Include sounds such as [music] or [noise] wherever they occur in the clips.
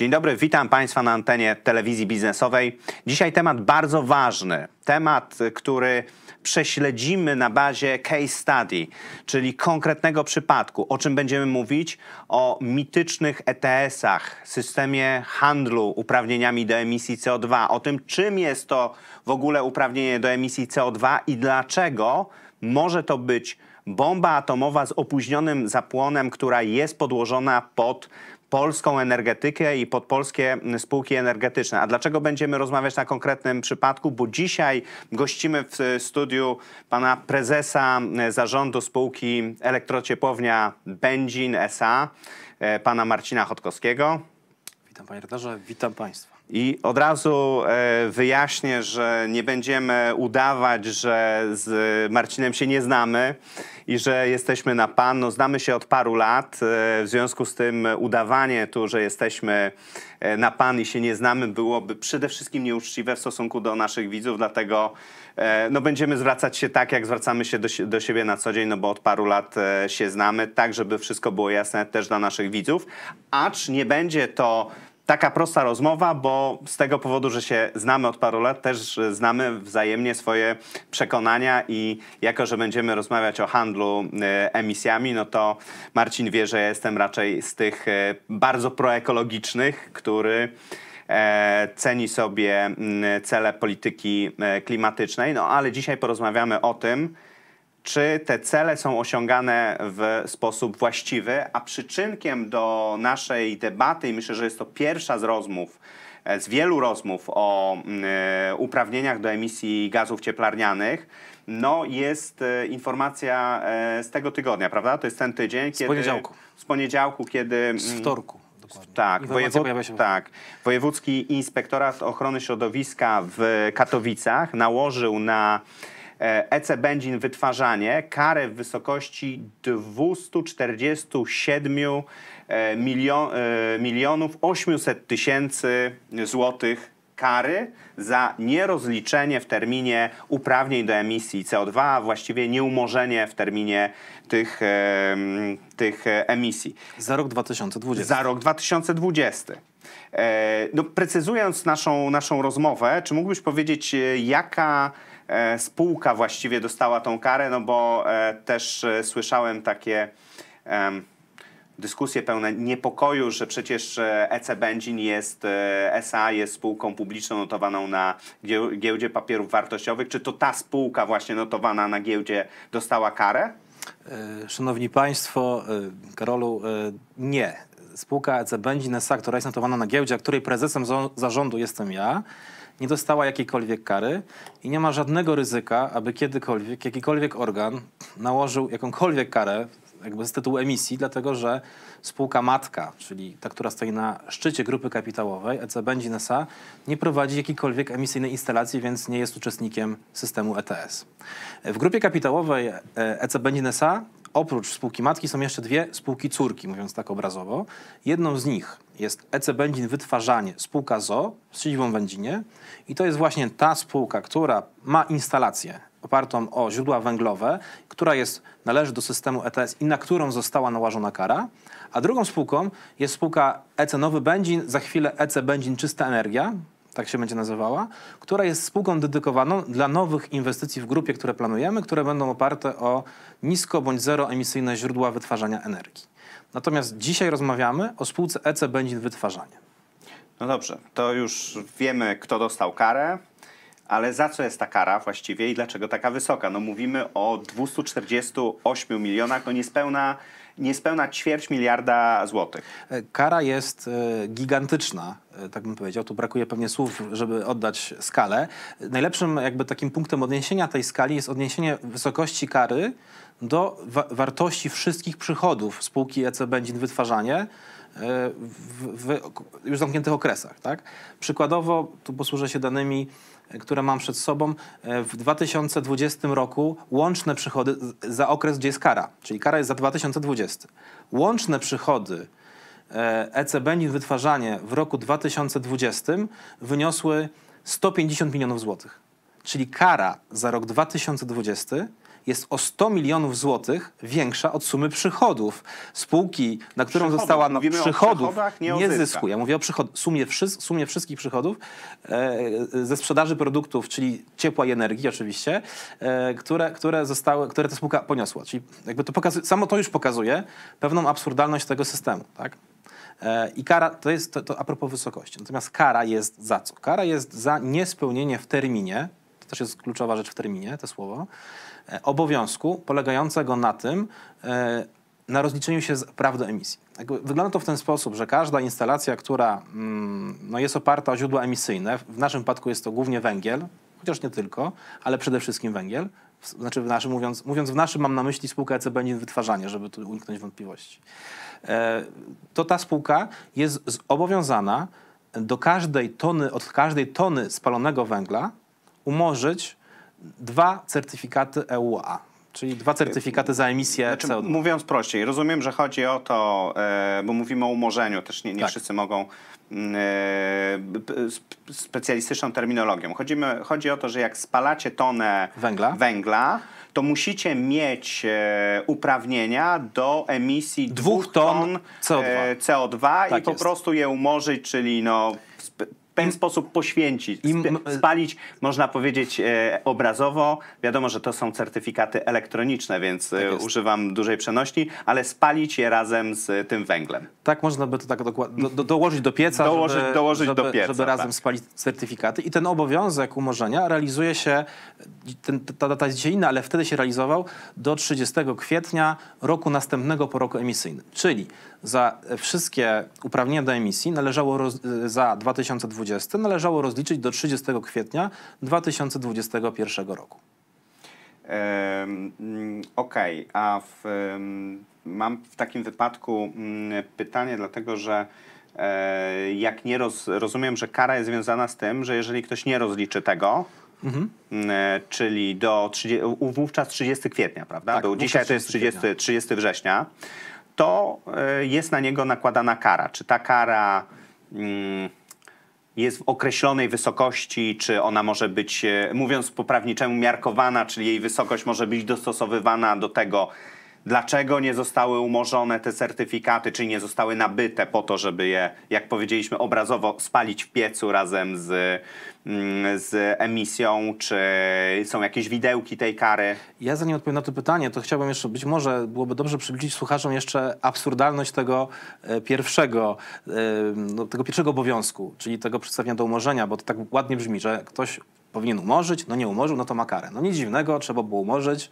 Dzień dobry, witam Państwa na antenie telewizji biznesowej. Dzisiaj temat bardzo ważny, temat, który prześledzimy na bazie case study, czyli konkretnego przypadku, o czym będziemy mówić, o mitycznych ETS-ach, systemie handlu uprawnieniami do emisji CO2, o tym, czym jest to w ogóle uprawnienie do emisji CO2 i dlaczego może to być bomba atomowa z opóźnionym zapłonem, która jest podłożona pod polską energetykę i pod polskie spółki energetyczne. A dlaczego będziemy rozmawiać na konkretnym przypadku? Bo dzisiaj gościmy w studiu pana prezesa zarządu spółki elektrociepłownia Benzin SA, e, pana Marcina Chodkowskiego. Witam panie redaktorze, witam państwa. I od razu e, wyjaśnię, że nie będziemy udawać, że z Marcinem się nie znamy i że jesteśmy na pan. No, znamy się od paru lat, e, w związku z tym udawanie tu, że jesteśmy e, na pan i się nie znamy, byłoby przede wszystkim nieuczciwe w stosunku do naszych widzów, dlatego no, będziemy zwracać się tak, jak zwracamy się do, do siebie na co dzień, no bo od paru lat się znamy, tak żeby wszystko było jasne też dla naszych widzów. Acz nie będzie to taka prosta rozmowa, bo z tego powodu, że się znamy od paru lat, też znamy wzajemnie swoje przekonania i jako, że będziemy rozmawiać o handlu e, emisjami, no to Marcin wie, że jestem raczej z tych e, bardzo proekologicznych, który e, ceni sobie mm, cele polityki klimatycznej, no ale dzisiaj porozmawiamy o tym, czy te cele są osiągane w sposób właściwy, a przyczynkiem do naszej debaty, i myślę, że jest to pierwsza z rozmów, e, z wielu rozmów o mm, e, uprawnieniach do emisji gazów cieplarnianych, no jest e, informacja z tego tygodnia, prawda? To jest ten tydzień, kiedy... Z poniedziałku. Z poniedziałku, kiedy... Z mm, wtorku. Tak, wojewód... tak, Wojewódzki Inspektorat Ochrony Środowiska w Katowicach nałożył na E, EC Benzin Wytwarzanie karę w wysokości 247 e, milion, e, milionów 800 tysięcy złotych kary za nierozliczenie w terminie uprawnień do emisji CO2, a właściwie nieumorzenie w terminie tych, tych emisji. Za rok 2020. Za rok 2020. no, precyzując naszą, naszą rozmowę, czy mógłbyś powiedzieć, jaka E, spółka właściwie dostała tą karę, no bo e, też e, słyszałem takie dyskusje pełne niepokoju, że przecież EC Benzin jest, SA jest spółką publiczną notowaną na giełdzie papierów wartościowych. Czy to ta spółka właśnie notowana na giełdzie dostała karę? Szanowni Państwo, Karolu, nie. Spółka EC Benzin SA, która jest notowana na giełdzie, a której prezesem zarządu jestem ja, nie dostała jakiejkolwiek kary i nie ma żadnego ryzyka, aby kiedykolwiek jakikolwiek organ nałożył jakąkolwiek karę jakby z tytułu emisji, dlatego że spółka matka, czyli ta, która stoi na szczycie grupy kapitałowej, ECB S.A., nie prowadzi jakiejkolwiek emisyjnej instalacji, więc nie jest uczestnikiem systemu ETS. W grupie kapitałowej ECB e S.A oprócz spółki matki są jeszcze dwie spółki córki, mówiąc tak obrazowo. Jedną z nich jest EC Będzin Wytwarzanie, spółka ZO z siedzibą w Wędzinie i to jest właśnie ta spółka, która ma instalację opartą o źródła węglowe, która jest, należy do systemu ETS i na którą została nałożona kara, a drugą spółką jest spółka EC Nowy Będzin, za chwilę EC Będzin Czysta Energia, tak się będzie nazywała, która jest spółką dedykowaną dla nowych inwestycji w grupie, które planujemy, które będą oparte o nisko bądź zeroemisyjne źródła wytwarzania energii. Natomiast dzisiaj rozmawiamy o spółce EC Benzin Wytwarzanie. No dobrze, to już wiemy, kto dostał karę, ale za co jest ta kara właściwie i dlaczego taka wysoka? No mówimy o 248 milionach, no niespełna niespełna ćwierć miliarda złotych. E, kara jest e, gigantyczna, e, tak bym powiedział. Tu brakuje pewnie słów, żeby oddać skalę. Najlepszym jakby takim punktem odniesienia tej skali jest odniesienie wysokości kary do wa wartości wszystkich przychodów spółki EC Benzin Wytwarzanie w, w, już zamkniętych okresach. Tak? Przykładowo, tu posłużę się danymi które mam przed sobą, e, w 2020 roku łączne przychody za okres, gdzie jest kara, czyli kara jest za 2020. Łączne przychody ECB e niż wytwarzanie w roku 2020 wyniosły 150 milionów złotych. Czyli kara za rok 2020 jest o 100 milionów złotych większa od sumy przychodów. Spółki, na którą przychodów. została na no, Mówimy przychodów, nie, nie zysku. Ja mówię o przychod, sumie, wszy, sumie wszystkich przychodów e, ze sprzedaży produktów, czyli ciepła i energii oczywiście, e, które, które, zostały, które ta spółka poniosła. Czyli jakby to pokazuje, samo to już pokazuje pewną absurdalność tego systemu. Tak? E, I kara, to jest to, to a propos wysokości. Natomiast kara jest za co? Kara jest za niespełnienie w terminie, to też jest kluczowa rzecz w terminie, to słowo, E, obowiązku polegającego na tym, e, na rozliczeniu się z praw do emisji. Wygląda to w ten sposób, że każda instalacja, która mm, no, jest oparta o źródła emisyjne, w naszym przypadku jest to głównie węgiel, chociaż nie tylko, ale przede wszystkim węgiel, znaczy w naszym, mówiąc, mówiąc w naszym mam na myśli spółkę ECB Benzin Wytwarzanie, żeby tu uniknąć wątpliwości, e, to ta spółka jest zobowiązana do każdej tony, od każdej tony spalonego węgla umorzyć dwa certyfikaty EUA. Czyli dwa certyfikaty za emisję znaczy, CO2. Mówiąc prościej, rozumiem, że chodzi o to, e, bo mówimy o umorzeniu, też nie, nie tak. wszyscy mogą mm, e, specjalistyczną terminologią. Chodzimy, chodzi o to, że jak spalacie tonę węgla, węgla to musicie mieć e, uprawnienia do emisji dwóch, dwóch ton, ton, CO2, e, CO2 tak i po prostu je umorzyć, czyli no pewien sposób poświęcić, y- spalić, można powiedzieć e, obrazowo. Wiadomo, że to są certyfikaty elektroniczne, więc tak e, używam dużej przenośni, ale spalić je razem z tym węglem. Tak, można by to tak dokładnie do, do, dołożyć do pieca, dołożyć, żeby, dołożyć żeby, do pieca, żeby razem tak. spalić certyfikaty. I ten obowiązek umorzenia realizuje się, ten, ta data jest dzisiaj inna, ale wtedy się realizował do 30 kwietnia roku następnego po roku emisyjnym. Czyli za wszystkie uprawnienia do emisji należało roz, za 2020 należało rozliczyć do 30 kwietnia 2021 roku. Mm, okej, okay. a w, mam w takim wypadku mm, pytanie, dlatego że e, jak nie roz, rozumiem, że kara jest związana z tym, że jeżeli ktoś nie rozliczy tego, Mhm. Mm, e, czyli do 30, wówczas 30 kwietnia, prawda? Tak, Był, dzisiaj to jest 30, 30 września to e, jest na niego nakładana kara. Czy ta kara mm, jest w określonej wysokości, czy ona może być, e, mówiąc poprawniczemu, miarkowana, czyli jej wysokość może być dostosowywana do tego, dlaczego nie zostały umorzone te certyfikaty, czy nie zostały nabyte po to, żeby je, jak powiedzieliśmy, obrazowo spalić w piecu razem z, mm, z emisją, czy są jakieś widełki tej kary? Ja zanim odpowiem na to pytanie, to chciałbym jeszcze, być może byłoby dobrze przybliżyć słuchaczom jeszcze absurdalność tego e, pierwszego, e, no, tego pierwszego obowiązku, czyli tego przedstawienia do umorzenia, bo to tak ładnie brzmi, że ktoś powinien umorzyć, no nie umorzył, no to ma karę. No nic dziwnego, trzeba było umorzyć,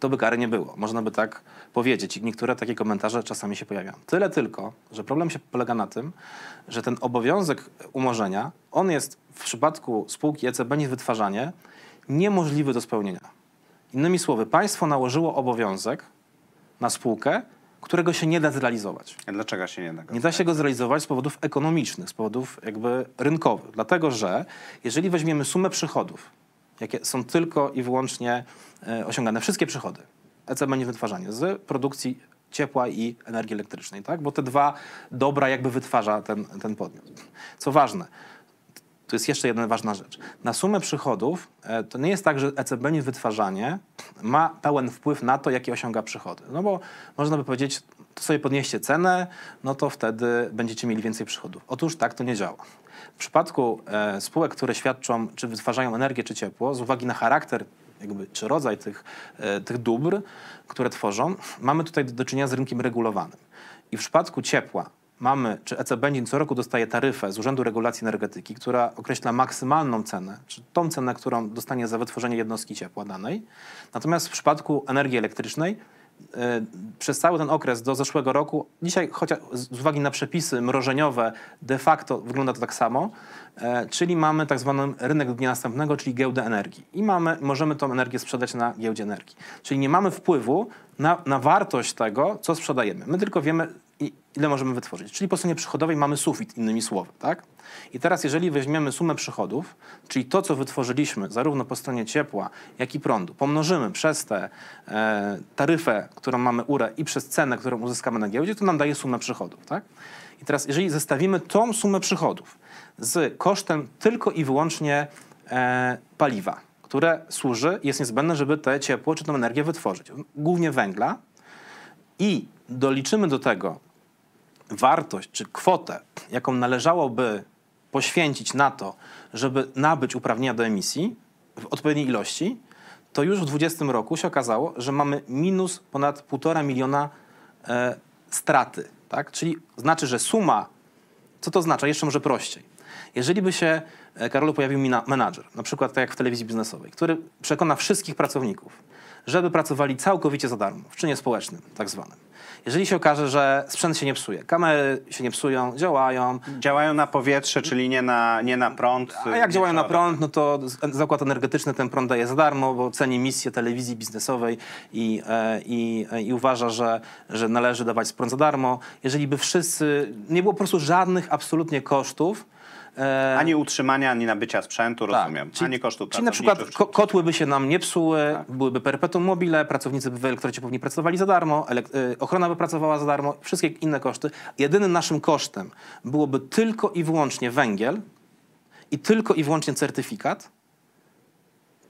to by kary nie było. Można by tak powiedzieć i niektóre takie komentarze czasami się pojawiają. Tyle tylko, że problem się polega na tym, że ten obowiązek umorzenia, on jest w przypadku spółki ECB niewytwarzanie niemożliwy do spełnienia. Innymi słowy, państwo nałożyło obowiązek na spółkę, którego się nie da zrealizować. A dlaczego się nie da? nie da się go zrealizować z powodów ekonomicznych, z powodów jakby rynkowych. Dlatego, że jeżeli weźmiemy sumę przychodów, jakie są tylko i wyłącznie e, osiągane, wszystkie przychody ECB nie wytwarzanie z produkcji ciepła i energii elektrycznej, tak? bo te dwa dobra jakby wytwarza ten, ten podmiot. Co ważne, tu jest jeszcze jedna ważna rzecz. Na sumę przychodów e, to nie jest tak, że ECB nie wytwarzanie ma pełen wpływ na to, jakie osiąga przychody. No bo można by powiedzieć, to sobie podnieście cenę, no to wtedy będziecie mieli więcej przychodów. Otóż tak to nie działa. W przypadku e, spółek, które świadczą, czy wytwarzają energię, czy ciepło, z uwagi na charakter jakby, czy rodzaj tych, e, tych dóbr, które tworzą, mamy tutaj do czynienia z rynkiem regulowanym. I w przypadku ciepła mamy, czy ECB co roku dostaje taryfę z Urzędu Regulacji Energetyki, która określa maksymalną cenę, czy tą cenę, którą dostanie za wytworzenie jednostki ciepła danej. Natomiast w przypadku energii elektrycznej y, przez cały ten okres do zeszłego roku, dzisiaj chociaż z uwagi na przepisy mrożeniowe, de facto wygląda to tak samo, y, czyli mamy tak zwany rynek dnia następnego, czyli giełdę energii. I mamy, możemy tą energię sprzedać na giełdzie energii. Czyli nie mamy wpływu na, na wartość tego, co sprzedajemy. My tylko wiemy, ile możemy wytworzyć. Czyli po stronie przychodowej mamy sufit, innymi słowy. Tak? I teraz, jeżeli weźmiemy sumę przychodów, czyli to, co wytworzyliśmy zarówno po stronie ciepła, jak i prądu, pomnożymy przez tę e, taryfę, którą mamy URE i przez cenę, którą uzyskamy na giełdzie, to nam daje sumę przychodów. Tak? I teraz, jeżeli zestawimy tą sumę przychodów z kosztem tylko i wyłącznie e, paliwa, które służy, jest niezbędne, żeby te ciepło czy tę energię wytworzyć, głównie węgla, i doliczymy do tego wartość czy kwotę, jaką należałoby poświęcić na to, żeby nabyć uprawnienia do emisji w odpowiedniej ilości, to już w 2020 roku się okazało, że mamy minus ponad 1,5 miliona e, straty. Tak? Czyli znaczy, że suma, co to znaczy? Jeszcze może prościej. Jeżeli by się, e, Karolu, pojawił menadżer, na przykład tak jak w telewizji biznesowej, który przekona wszystkich pracowników, żeby pracowali całkowicie za darmo, w czynie społecznym tak zwanym. Jeżeli się okaże, że sprzęt się nie psuje, kamery się nie psują, działają. Działają na powietrze, czyli nie na, nie na prąd. A jak działają na prąd, no to zakład energetyczny ten prąd daje za darmo, bo ceni misję telewizji biznesowej i, e, i, e, i uważa, że, że należy dawać prąd za darmo. Jeżeli by wszyscy, nie było po prostu żadnych absolutnie kosztów, E, ani utrzymania, ani nabycia sprzętu, tak. rozumiem, czyli, ani kosztów Czyli na przykład ko kotły by się nam nie psuły, tak. byłyby perpetuum mobile, pracownicy by w elektrocie pewnie pracowali za darmo, e, ochrona by pracowała za darmo, wszystkie inne koszty. Jedynym naszym kosztem byłoby tylko i wyłącznie węgiel i tylko i wyłącznie certyfikat,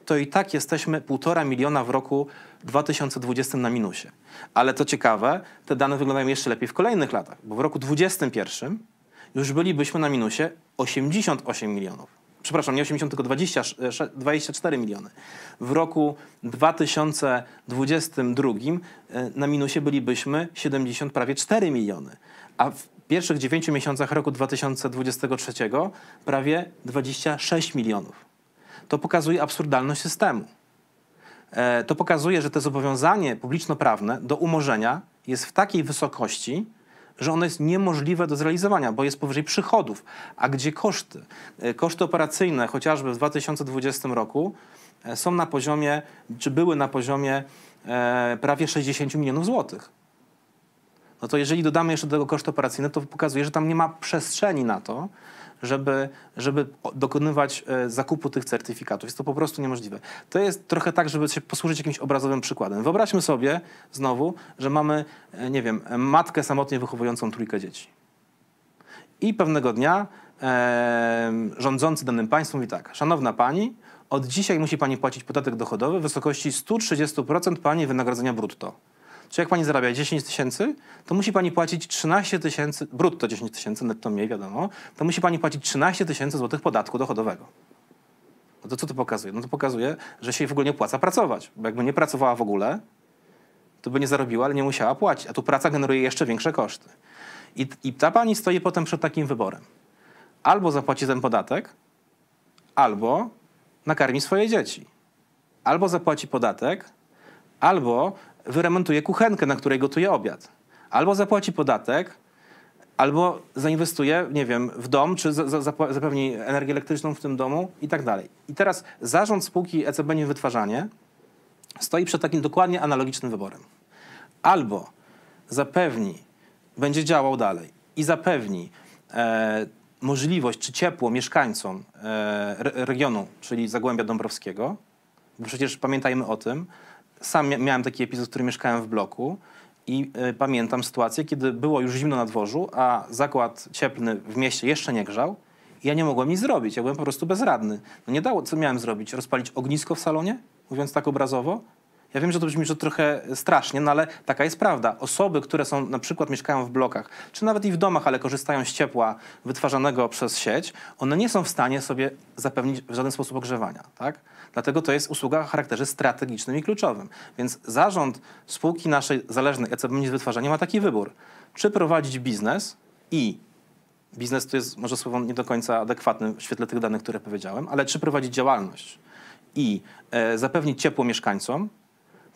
to i tak jesteśmy półtora miliona w roku 2020 na minusie. Ale to ciekawe, te dane wyglądają jeszcze lepiej w kolejnych latach, bo w roku 2021 już bylibyśmy na minusie 88 milionów przepraszam, nie 80, tylko 20, 24 e, miliony. W roku 2022 e, na minusie bylibyśmy 70, prawie 4 miliony, a w pierwszych 9 miesiącach roku 2023 prawie 26 milionów. To pokazuje absurdalność systemu. E, to pokazuje, że to zobowiązanie publiczno-prawne do umorzenia jest w takiej wysokości, że ono jest niemożliwe do zrealizowania, bo jest powyżej przychodów. A gdzie koszty? E, koszty operacyjne chociażby w 2020 roku e, są na poziomie, czy były na poziomie e, prawie 60 milionów złotych. No to jeżeli dodamy jeszcze do tego koszty operacyjne, to pokazuje, że tam nie ma przestrzeni na to, żeby, żeby dokonywać e, zakupu tych certyfikatów. Jest to po prostu niemożliwe. To jest trochę tak, żeby się posłużyć jakimś obrazowym przykładem. Wyobraźmy sobie znowu, że mamy, e, nie wiem, matkę samotnie wychowującą trójkę dzieci. I pewnego dnia e, rządzący danym państwem mówi tak, szanowna pani, od dzisiaj musi pani płacić podatek dochodowy w wysokości 130% pani wynagrodzenia brutto. Czy jak pani zarabia 10 tysięcy, to musi pani płacić 13 tysięcy, brutto 10 tysięcy, netto mniej wiadomo, to musi pani płacić 13 tysięcy złotych podatku dochodowego. No to co to pokazuje? No to pokazuje, że się w ogóle nie opłaca pracować, bo jakby nie pracowała w ogóle, to by nie zarobiła, ale nie musiała płacić, a tu praca generuje jeszcze większe koszty. I, i ta pani stoi potem przed takim wyborem. Albo zapłaci ten podatek, albo nakarmi swoje dzieci. Albo zapłaci podatek, albo wyremontuje kuchenkę, na której gotuje obiad. Albo zapłaci podatek, albo zainwestuje, nie wiem, w dom, czy za, za, zapewni energię elektryczną w tym domu i tak dalej. I teraz zarząd spółki ECB nie wytwarzanie stoi przed takim dokładnie analogicznym wyborem. Albo zapewni, będzie działał dalej i zapewni e, możliwość czy ciepło mieszkańcom e, regionu, czyli Zagłębia Dąbrowskiego, bo przecież pamiętajmy o tym, sam miałem taki epizod, w którym mieszkałem w bloku i y, pamiętam sytuację, kiedy było już zimno na dworzu, a zakład cieplny w mieście jeszcze nie grzał. I ja nie mogłem nic zrobić, ja byłem po prostu bezradny. No nie dało, co miałem zrobić? Rozpalić ognisko w salonie? Mówiąc tak obrazowo? Ja wiem, że to brzmi że trochę strasznie, no ale taka jest prawda. Osoby, które są na przykład mieszkają w blokach, czy nawet i w domach, ale korzystają z ciepła wytwarzanego przez sieć, one nie są w stanie sobie zapewnić w żaden sposób ogrzewania, tak? Dlatego to jest usługa o charakterze strategicznym i kluczowym. Więc zarząd spółki naszej zależnej ECB Mieć Wytwarzania ma taki wybór. Czy prowadzić biznes i biznes to jest może słowo nie do końca adekwatne w świetle tych danych, które powiedziałem, ale czy prowadzić działalność i e, zapewnić ciepło mieszkańcom,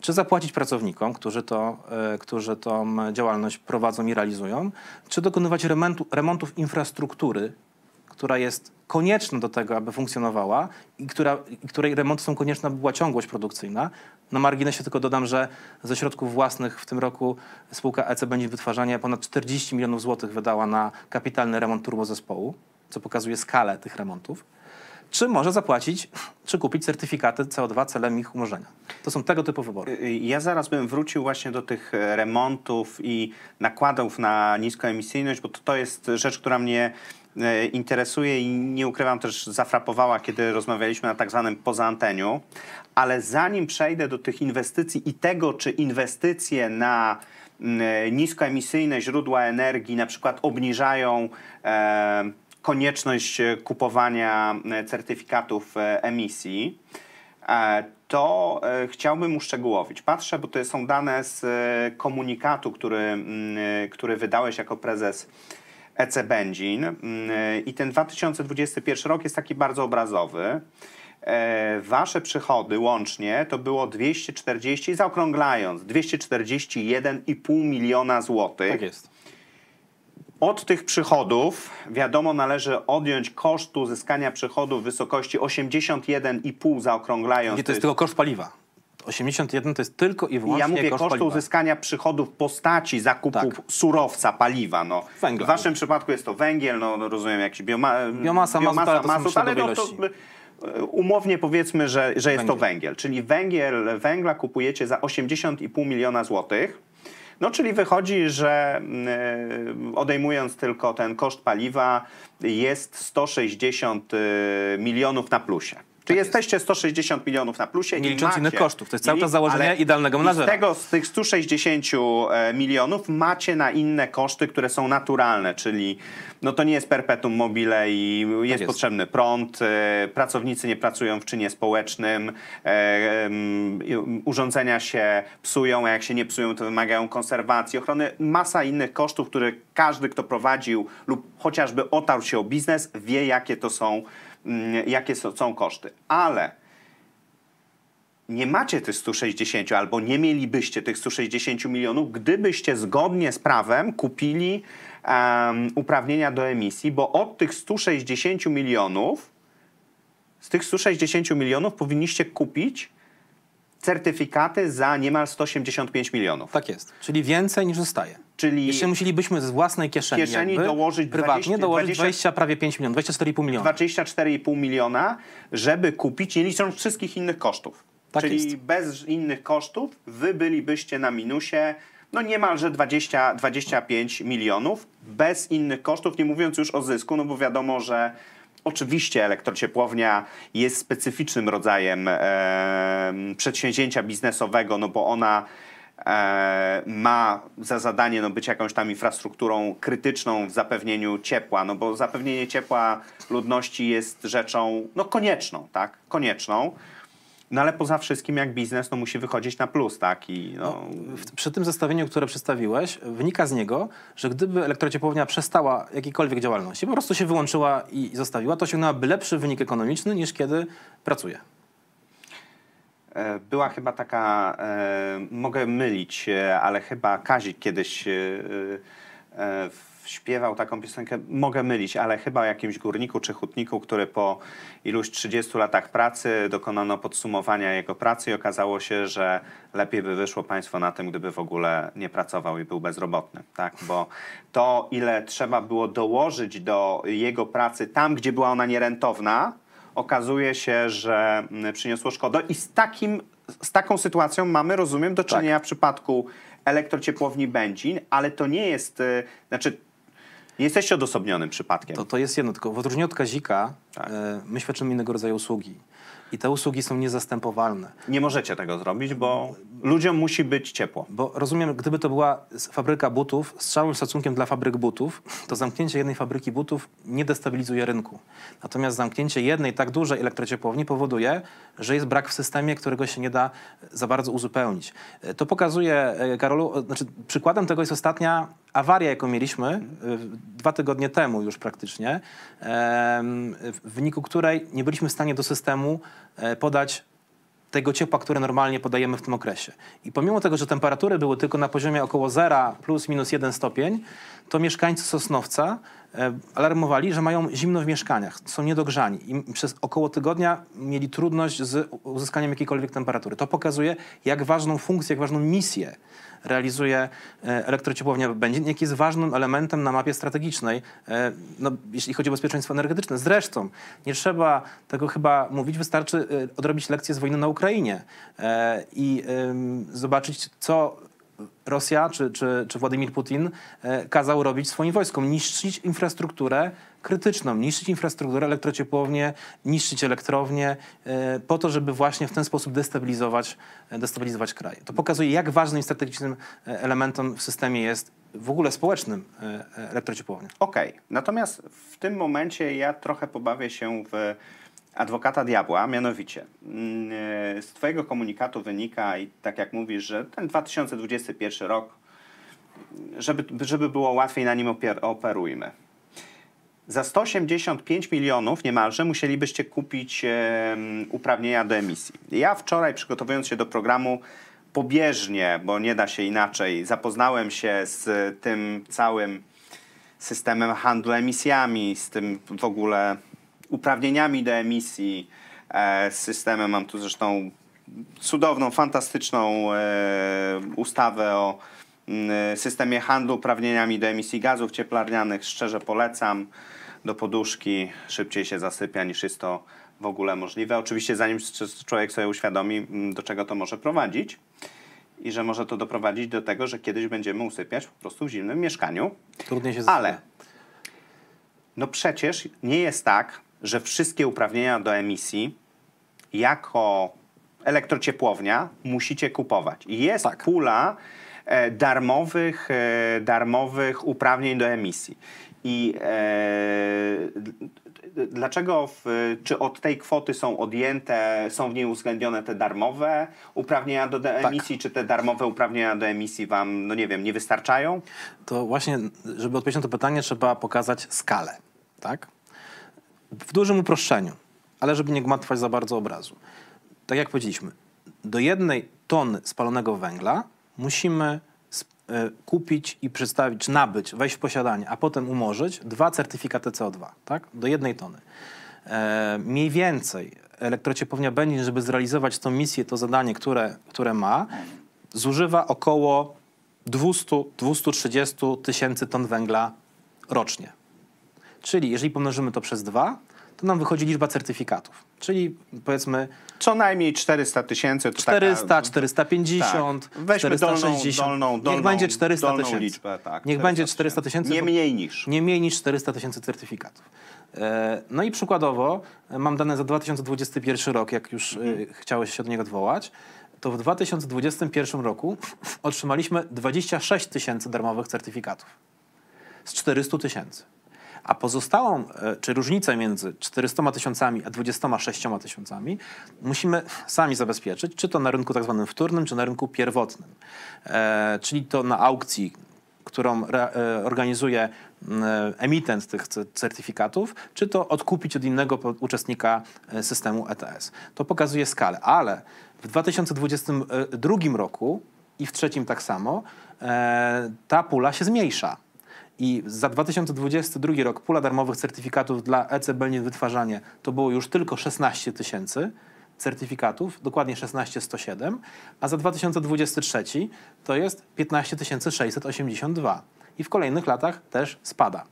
czy zapłacić pracownikom, którzy, to, e, którzy tą działalność prowadzą i realizują, czy dokonywać remontu, remontów infrastruktury, która jest konieczna do tego, aby funkcjonowała i która, której remonty są konieczne, była ciągłość produkcyjna. Na marginesie tylko dodam, że ze środków własnych w tym roku spółka EC będzie wytwarzanie ponad 40 milionów złotych wydała na kapitalny remont turbozespołu, co pokazuje skalę tych remontów. Czy może zapłacić, czy kupić certyfikaty CO2 celem ich umorzenia? To są tego typu wybory. Y, y, ja zaraz bym wrócił właśnie do tych e, remontów i nakładów na niskoemisyjność, bo to, to jest rzecz, która mnie E, interesuje i nie ukrywam też zafrapowała, kiedy rozmawialiśmy na tak zwanym poza anteniu, ale zanim przejdę do tych inwestycji i tego, czy inwestycje na mm, e, niskoemisyjne źródła energii na przykład obniżają e, konieczność e, kupowania certyfikatów emisji, to chciałbym uszczegółowić. Patrzę, bo to są dane z komunikatu, który, mm, który wydałeś jako prezes ecebenzin mm, i ten 2021 rok jest taki bardzo obrazowy. E, wasze przychody łącznie to było 240, zaokrąglając, 241,5 miliona złotych. Tak jest. Od tych przychodów, wiadomo, należy odjąć kosztu uzyskania przychodów w wysokości 81,5 zaokrąglając. Nie, to jest tylko koszt paliwa. 81 to jest tylko i wyłącznie I Ja mówię koszt, koszt uzyskania przychodów w postaci zakupu tak. surowca, paliwa. No. Węgla. W waszym przypadku jest to węgiel, no, no rozumiem, jakiś bioma biomasa, biomasa, mazut, ale, to ale no e, umownie powiedzmy, że, że jest węgiel. to węgiel. Czyli węgiel, węgla kupujecie za 80,5 miliona złotych. No czyli wychodzi, że mm, e, odejmując tylko ten koszt paliwa jest 160 e, milionów na plusie. Czy jesteście 160 milionów na plusie? Nie licząc macie, innych kosztów. To jest cały czas założenie idealnego menadżera. Z tego, z tych 160 e, milionów macie na inne koszty, które są naturalne, czyli no to nie jest perpetuum mobile i tak jest, jest, potrzebny prąd, e, pracownicy nie pracują w czynie społecznym, e, urządzenia się psują, a jak się nie psują, to wymagają konserwacji, ochrony, masa innych kosztów, które każdy, kto prowadził lub chociażby otarł się o biznes, wie, jakie to są Mm, jakie są koszty. Ale nie macie tych 160 albo nie mielibyście tych 160 milionów, gdybyście zgodnie z prawem kupili um, uprawnienia do emisji, bo od tych 160 milionów, z tych 160 milionów powinniście kupić certyfikaty za niemal 185 milionów. Tak jest, czyli więcej niż zostaje. Czyli Jeszcze musielibyśmy z własnej kieszeni, kieszeni dołożyć prywatnie 20, dołożyć 20, 20, prawie 5 milionów, 24,5 miliona. 24,5 miliona, żeby kupić, nie licząc wszystkich innych kosztów. Tak Czyli jest. bez innych kosztów wy bylibyście na minusie no niemalże 20, 25 milionów bez innych kosztów, nie mówiąc już o zysku, no bo wiadomo, że Oczywiście elektrociepłownia jest specyficznym rodzajem e, przedsięwzięcia biznesowego, no bo ona E, ma za zadanie no, być jakąś tam infrastrukturą krytyczną w zapewnieniu ciepła, no bo zapewnienie ciepła ludności jest rzeczą no, konieczną, tak? Konieczną. No ale poza wszystkim jak biznes no, musi wychodzić na plus, tak? I, no... no w, przy tym zestawieniu, które przedstawiłeś, wynika z niego, że gdyby elektrociepłownia przestała jakiejkolwiek działalności, po prostu się wyłączyła i zostawiła, to osiągnęłaby lepszy wynik ekonomiczny niż kiedy pracuje. E, była chyba taka, e, mogę mylić, e, ale chyba Kazik kiedyś śpiewał taką piosenkę, mogę mylić, ale chyba o jakimś górniku czy hutniku, który po iluś 30 latach pracy dokonano podsumowania jego pracy i okazało się, że lepiej by wyszło państwo na tym, gdyby w ogóle nie pracował i był bezrobotny, tak? Bo to, ile trzeba było dołożyć do jego pracy tam, gdzie była ona nierentowna, okazuje się, że mm, przyniosło szkodę. I z, takim, z taką sytuacją mamy, rozumiem, do czynienia tak. w przypadku elektrociepłowni Będzin, ale to nie jest, y, znaczy nie jesteście odosobnionym przypadkiem. To, to jest jedno, tylko w odróżnieniu od Kazika tak. Y, my świadczymy innego rodzaju usługi. I te usługi są niezastępowalne. Nie możecie tego zrobić, bo ludziom musi być ciepło. Bo rozumiem, gdyby to była fabryka butów, z całym szacunkiem dla fabryk butów, to zamknięcie jednej fabryki butów nie destabilizuje rynku. Natomiast zamknięcie jednej tak dużej elektrociepłowni powoduje, że jest brak w systemie, którego się nie da za bardzo uzupełnić. E, to pokazuje, e, Karolu, e, znaczy przykładem tego jest ostatnia awaria, jaką mieliśmy y, dwa tygodnie temu już praktycznie, w wyniku której nie byliśmy w stanie do systemu e, podać tego ciepła, które normalnie podajemy w tym okresie. I pomimo tego, że temperatury były tylko na poziomie około 0 plus minus 1 stopień, to mieszkańcy Sosnowca e, alarmowali, że mają zimno w mieszkaniach, są niedogrzani i przez około tygodnia mieli trudność z uzyskaniem jakiejkolwiek temperatury. To pokazuje, jak ważną funkcję, jak ważną misję realizuje e, elektrociepłownia jaki jest ważnym elementem na mapie strategicznej, e, no, jeśli chodzi o bezpieczeństwo energetyczne. Zresztą nie trzeba tego chyba mówić, wystarczy e, odrobić lekcję z wojny na Ukrainie i zobaczyć, co Rosja czy, czy, czy Władimir Putin kazał robić swoim wojskom, niszczyć infrastrukturę krytyczną, niszczyć infrastrukturę, elektrociepłownię, niszczyć elektrownie, e, po to, żeby właśnie w ten sposób destabilizować, e, destabilizować kraj. To pokazuje, jak ważnym i strategicznym e, elementem w systemie jest w ogóle społecznym elektrociepłownia. Okej, okay. natomiast w tym momencie ja trochę pobawię się w adwokata diabła, mianowicie mm, z Twojego komunikatu wynika, i tak jak mówisz, że ten 2021 rok, żeby, żeby było łatwiej na nim oper operujmy. Za 185 milionów niemalże musielibyście kupić e, uprawnienia do emisji. Ja wczoraj przygotowując się do programu pobieżnie, bo nie da się inaczej, zapoznałem się z tym całym systemem handlu emisjami, z tym w ogóle uprawnieniami do emisji, e, systemem, mam tu zresztą cudowną, fantastyczną e, ustawę o mm, systemie handlu uprawnieniami do emisji gazów cieplarnianych. Szczerze polecam do poduszki, szybciej się zasypia niż jest to w ogóle możliwe. Oczywiście zanim człowiek sobie uświadomi, mm, do czego to może prowadzić i że może to doprowadzić do tego, że kiedyś będziemy usypiać po prostu w zimnym mieszkaniu. Trudniej się zasypia. Ale no przecież nie jest tak, że wszystkie uprawnienia do emisji jako elektrociepłownia musicie kupować. Jest tak. pula e, darmowych, e, darmowych uprawnień do emisji. I e, dlaczego, w, czy od tej kwoty są odjęte, są w niej uwzględnione te darmowe uprawnienia do, tak. emisji, tak. czy te darmowe uprawnienia do emisji wam, no nie wiem, nie wystarczają? To właśnie, żeby odpowiedzieć na to pytanie, trzeba pokazać skalę, tak? W dużym uproszczeniu, ale żeby nie gmatwać za bardzo obrazu. Tak jak powiedzieliśmy, do jednej tony spalonego węgla musimy E, kupić i przedstawić, nabyć, wejść w posiadanie, a potem umorzyć dwa certyfikaty CO2, tak? Do jednej tony. E, mniej więcej elektrociepłownia Benin, żeby zrealizować tą misję, to zadanie, które, które ma, zużywa około 200-230 tysięcy ton węgla rocznie. Czyli jeżeli pomnożymy to przez dwa, to nam wychodzi liczba certyfikatów. Czyli powiedzmy. Co najmniej 400 tysięcy. 400, taka, 450, tak. Weźmy 460. Dolną, dolną, dolną, niech będzie 400 tysięcy. Tak, niech będzie 400 tysięcy. Nie mniej niż. Nie mniej niż 400 tysięcy certyfikatów. E, no i przykładowo e, mam dane za 2021 rok, jak już e, mhm. chciałeś się od niego odwołać, to w 2021 roku otrzymaliśmy 26 tysięcy darmowych certyfikatów z 400 tysięcy a pozostałą, e, czy różnicę między 400 tysiącami a 26 tysiącami musimy sami zabezpieczyć, czy to na rynku tak zwanym wtórnym, czy na rynku pierwotnym. E, czyli to na aukcji, którą re, e, organizuje emitent tych certyfikatów, czy to odkupić od innego uczestnika e, systemu ETS. To pokazuje skalę, ale w 2022 roku i w trzecim tak samo ta pula się zmniejsza. I za 2022 rok pula darmowych certyfikatów dla ECB nie wytwarzanie to było już tylko 16 tysięcy certyfikatów, dokładnie 16107, a za 2023 to jest 15 682 i w kolejnych latach też spada.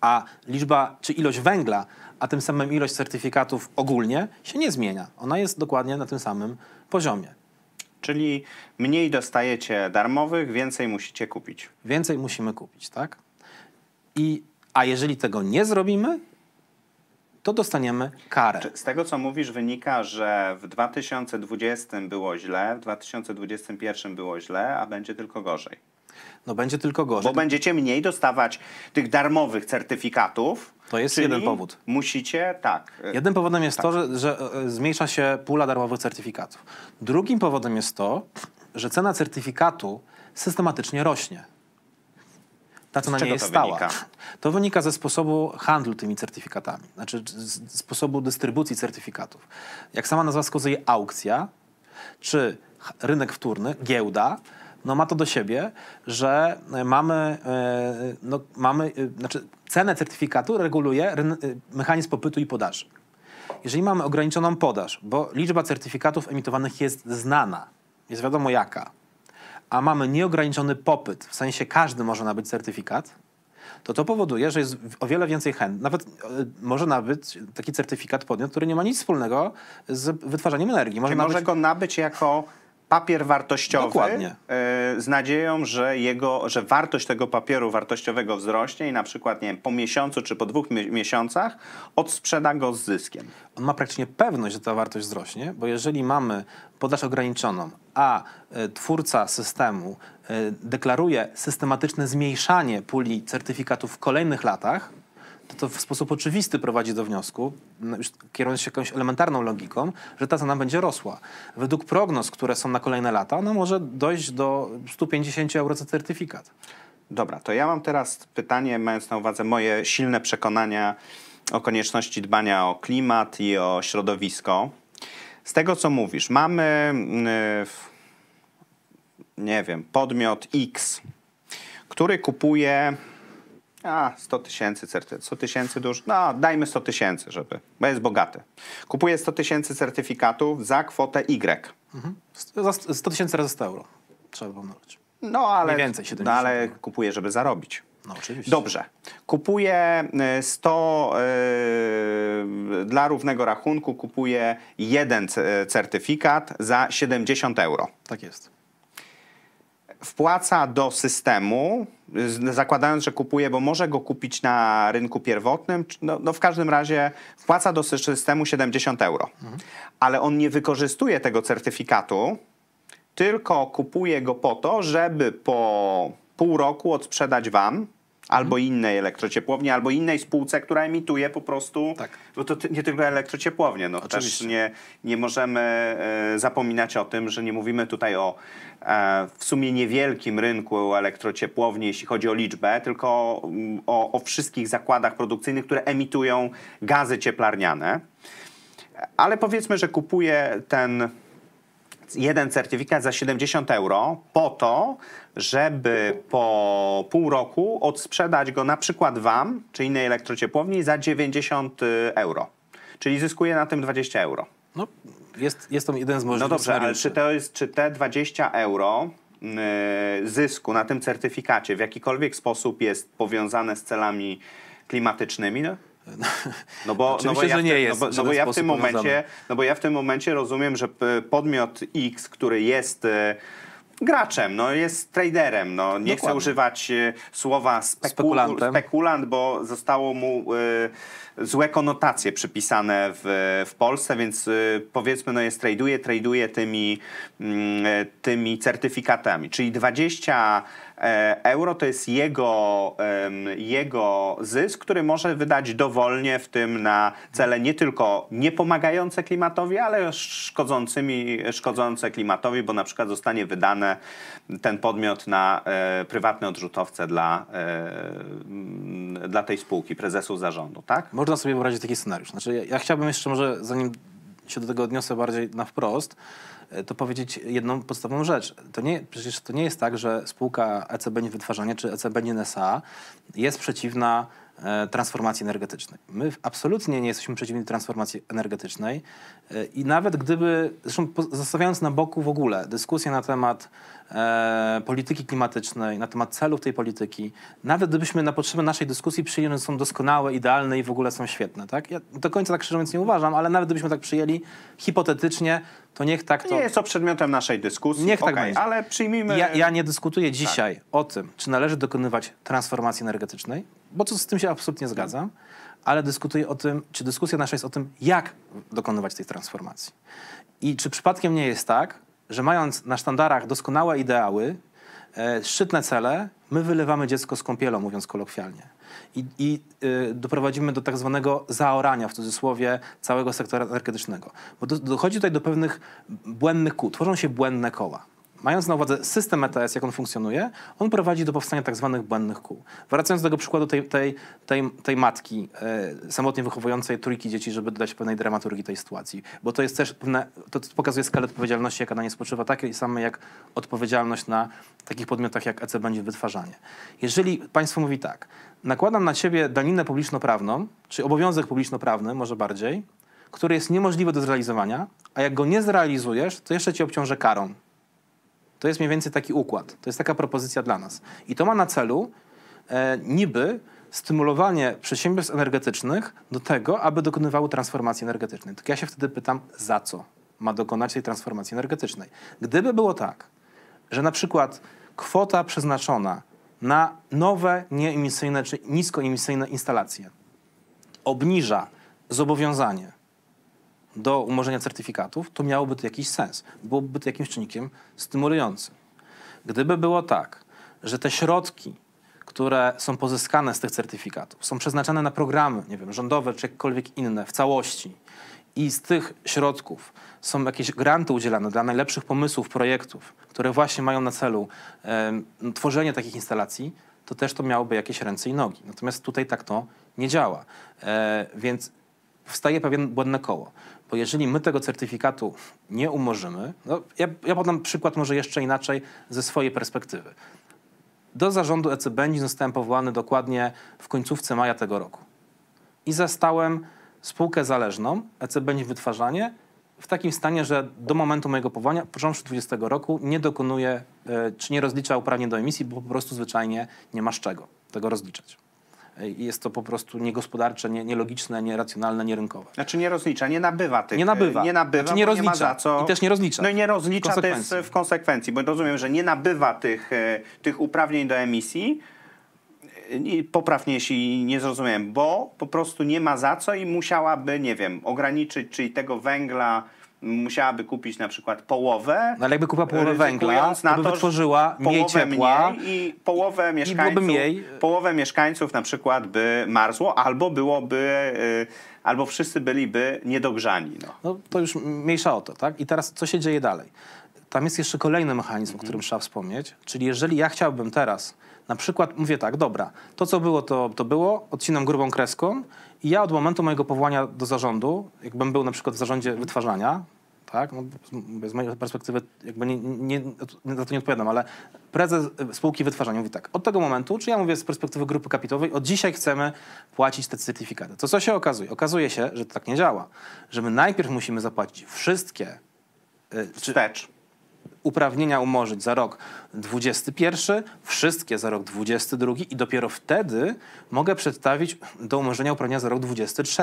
A liczba czy ilość węgla, a tym samym ilość certyfikatów ogólnie się nie zmienia. Ona jest dokładnie na tym samym poziomie. Czyli mniej dostajecie darmowych, więcej musicie kupić. Więcej musimy kupić, tak? I, a jeżeli tego nie zrobimy, to dostaniemy karę. Z tego, co mówisz, wynika, że w 2020 było źle, w 2021 było źle, a będzie tylko gorzej no będzie tylko gorzej. Bo będziecie mniej dostawać tych darmowych certyfikatów. To jest jeden powód. Musicie, tak. Jeden powodem jest tak. to, że, że e, zmniejsza się pula darmowych certyfikatów. Drugim powodem jest to, że cena certyfikatu systematycznie rośnie. Ta cena nie jest to stała. Wynika? To wynika ze sposobu handlu tymi certyfikatami, znaczy z sposobu dystrybucji certyfikatów. Jak sama nazwa wskazuje, aukcja czy rynek wtórny, giełda no ma to do siebie, że e, mamy, e, no, mamy e, znaczy cenę certyfikatu reguluje mechanizm popytu i podaży. Jeżeli mamy ograniczoną podaż, bo liczba certyfikatów emitowanych jest znana, jest wiadomo jaka, a mamy nieograniczony popyt, w sensie każdy może nabyć certyfikat, to to powoduje, że jest o wiele więcej chęt. Nawet może nabyć taki certyfikat podmiot, który nie ma nic wspólnego z wytwarzaniem energii. Może, nabyć... może go nabyć jako papier wartościowy Dokładnie. E, z nadzieją, że, jego, że wartość tego papieru wartościowego wzrośnie i na przykład nie wiem, po miesiącu czy po dwóch miesiącach odsprzeda go z zyskiem. On ma praktycznie pewność, że ta wartość wzrośnie, bo jeżeli mamy podaż ograniczoną, a e, twórca systemu e, deklaruje systematyczne zmniejszanie puli certyfikatów w kolejnych latach, to w sposób oczywisty prowadzi do wniosku, już kierując się jakąś elementarną logiką, że ta cena będzie rosła. Według prognoz, które są na kolejne lata, ona może dojść do 150 euro za certyfikat. Dobra, to ja mam teraz pytanie, mając na uwadze moje silne przekonania o konieczności dbania o klimat i o środowisko. Z tego, co mówisz, mamy, nie wiem, podmiot X, który kupuje a, 100 tysięcy certyfikatów. 100 tysięcy dużo? No, dajmy 100 tysięcy, żeby, bo jest bogaty. Kupuje 100 tysięcy certyfikatów za kwotę Y. Mhm. 100 tysięcy razy 100 euro trzeba ponownie. No, ale, Mniej więcej 70 no, ale kupuje, żeby zarobić. No, oczywiście. Dobrze. Kupuje 100 y, y, dla równego rachunku, kupuje jeden certyfikat za 70 euro. Tak jest wpłaca do systemu, zakładając, że kupuje, bo może go kupić na rynku pierwotnym, no, no w każdym razie wpłaca do systemu 70 euro. Mhm. Ale on nie wykorzystuje tego certyfikatu, tylko kupuje go po to, żeby po pół roku odsprzedać wam albo innej elektrociepłowni, albo innej spółce, która emituje po prostu, tak. bo to nie tylko elektrociepłownie, no Oczywiście. też nie, nie możemy e, zapominać o tym, że nie mówimy tutaj o e, w sumie niewielkim rynku elektrociepłowni, jeśli chodzi o liczbę, tylko mm, o, o wszystkich zakładach produkcyjnych, które emitują gazy cieplarniane, ale powiedzmy, że kupuje ten jeden certyfikat za 70 euro po to, żeby po pół roku odsprzedać go na przykład Wam czy innej elektrociepłowni za 90 y, euro. Czyli zyskuje na tym 20 euro. No, jest, jest to jeden z możliwych No dobrze, ale czy, to jest, czy te 20 euro yy, zysku na tym certyfikacie w jakikolwiek sposób jest powiązane z celami klimatycznymi? No? [laughs] No, bo, no bo ja, że nie jest. No bo, no bo ja w tym momencie, no bo ja w tym momencie rozumiem, że podmiot X, który jest e, graczem, no jest traderem, no nie Dokładnie. chcę używać e, słowa spekul spekulant, bo zostało mu y, złe konotacje przypisane w, w Polsce, więc y, powiedzmy, no jest traduje, traduje tymi, mm, tymi certyfikatami, czyli 20 E, euro to jest jego, jego zysk, który może wydać dowolnie, w tym na cele nie tylko niepomagające klimatowi, ale szkodzącymi, szkodzące klimatowi, bo na przykład zostanie wydane ten podmiot na e, prywatne odrzutowce dla, e, dla tej spółki, prezesu zarządu, tak? Można sobie wyobrazić taki scenariusz. Znaczy, ja, ja chciałbym jeszcze może, zanim się do tego odniosę bardziej na wprost, E, to powiedzieć jedną podstawową rzecz. To nie, przecież to nie jest tak, że spółka ECB Niewytwarzanie czy ECB NSA jest przeciwna E, transformacji energetycznej. My absolutnie nie jesteśmy przeciwni transformacji energetycznej e, i nawet gdyby, zresztą zostawiając na boku w ogóle dyskusję na temat e, polityki klimatycznej, na temat celów tej polityki, nawet gdybyśmy na potrzeby naszej dyskusji przyjęli, że są doskonałe, idealne i w ogóle są świetne, tak? Ja do końca tak szczerze mówiąc nie uważam, ale nawet gdybyśmy tak przyjęli hipotetycznie, to niech tak to... Nie jest to przedmiotem naszej dyskusji, niech tak okay, będzie. ale przyjmijmy... Ja, ja nie dyskutuję tak. dzisiaj tak. o tym, czy należy dokonywać transformacji energetycznej, bo co z tym się absolutnie zgadzam, ale dyskutuję o tym, czy dyskusja nasza jest o tym, jak dokonywać tej transformacji. I czy przypadkiem nie jest tak, że mając na sztandarach doskonałe ideały, e, szczytne cele, my wylewamy dziecko z kąpielą, mówiąc kolokwialnie. I, i y, doprowadzimy do tak zwanego zaorania, w cudzysłowie, całego sektora energetycznego. Bo do, dochodzi tutaj do pewnych błędnych kół, tworzą się błędne koła mając na uwadze system ETS, jak on funkcjonuje, on prowadzi do powstania tak zwanych błędnych kół. Wracając do tego przykładu tej, tej, tej, tej matki e, samotnie wychowującej trójki dzieci, żeby dodać pewnej dramaturgii tej sytuacji, bo to jest też pewne, to pokazuje skalę odpowiedzialności, jaka na nie spoczywa, takiej samej jak odpowiedzialność na takich podmiotach jak EC będzie wytwarzanie. Jeżeli państwo mówi tak, nakładam na ciebie daninę publiczno-prawną, czy obowiązek publiczno-prawny, może bardziej, który jest niemożliwy do zrealizowania, a jak go nie zrealizujesz, to jeszcze cię obciążę karą to jest mniej więcej taki układ. To jest taka propozycja dla nas. I to ma na celu e, niby stymulowanie przedsiębiorstw energetycznych do tego, aby dokonywały transformacji energetycznej. Tylko ja się wtedy pytam, za co ma dokonać tej transformacji energetycznej? Gdyby było tak, że na przykład kwota przeznaczona na nowe nieemisyjne czy niskoemisyjne instalacje obniża zobowiązanie do umorzenia certyfikatów, to miałoby to jakiś sens. Byłoby to jakimś czynnikiem stymulującym. Gdyby było tak, że te środki, które są pozyskane z tych certyfikatów, są przeznaczane na programy, nie wiem, rządowe czy jakkolwiek inne w całości i z tych środków są jakieś granty udzielane dla najlepszych pomysłów, projektów, które właśnie mają na celu y, tworzenie takich instalacji, to też to miałoby jakieś ręce i nogi. Natomiast tutaj tak to nie działa. Y, więc wstaje pewien błędne koło bo jeżeli my tego certyfikatu nie umorzymy, no ja, ja podam przykład może jeszcze inaczej ze swojej perspektywy. Do zarządu ECB zostałem powołany dokładnie w końcówce maja tego roku i zastałem spółkę zależną ECB Wytwarzanie w takim stanie, że do momentu mojego powołania, począwszy 20 roku, nie dokonuje czy nie rozlicza uprawnień do emisji, bo po prostu zwyczajnie nie ma z czego tego rozliczać jest to po prostu niegospodarcze, nie, nielogiczne, nieracjonalne, nierynkowe. Znaczy nie rozlicza, nie nabywa tych. Nie nabywa. Nie nabywa, znaczy nie rozlicza. Nie za co... I też nie rozlicza. No i nie rozlicza to w konsekwencji, bo rozumiem, że nie nabywa tych, e, tych uprawnień do emisji, e, poprawnie jeśli nie zrozumiałem, bo po prostu nie ma za co i musiałaby, nie wiem, ograniczyć, czyli tego węgla, musiałaby kupić na przykład połowę. No ale jakby kupiła połowę węgla, na to, by wytworzyła mniej ciepła i połowę mieszkańców, i mniej. połowę mieszkańców na przykład by marzło albo byłoby y, albo wszyscy byliby niedogrzani. No. no to już mniejsza o to, tak? I teraz co się dzieje dalej? Tam jest jeszcze kolejny mechanizm, o którym mhm. trzeba wspomnieć, czyli jeżeli ja chciałbym teraz na przykład mówię tak, dobra, to co było, to, to było, odcinam grubą kreską i ja od momentu mojego powołania do zarządu, jakbym był na przykład w zarządzie wytwarzania, tak? No, z mojej perspektywy jakby nie, nie, za to nie odpowiadam, ale prezes e, spółki wytwarzania mówi tak, od tego momentu, czy ja mówię z perspektywy grupy kapitałowej, od dzisiaj chcemy płacić te certyfikaty. To co się okazuje? Okazuje się, że to tak nie działa, że my najpierw musimy zapłacić wszystkie e, Wstecz uprawnienia umorzyć za rok 21, wszystkie za rok 22 i dopiero wtedy mogę przedstawić do umorzenia uprawnienia za rok 23.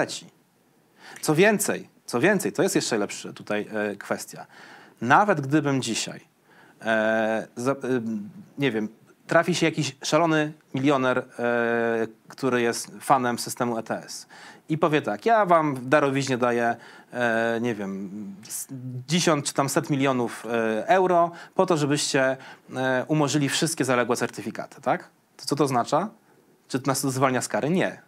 Co więcej, co więcej, to jest jeszcze lepsza tutaj e, kwestia. Nawet gdybym dzisiaj, e, za, e, nie wiem, trafi się jakiś szalony milioner, e, który jest fanem systemu ETS i powie tak, ja wam w darowiźnie daję, e, nie wiem, dziesiąt czy tam set milionów e, euro po to, żebyście e, umorzyli wszystkie zaległe certyfikaty, tak? To co to oznacza? Czy to nas to zwalnia z kary? Nie.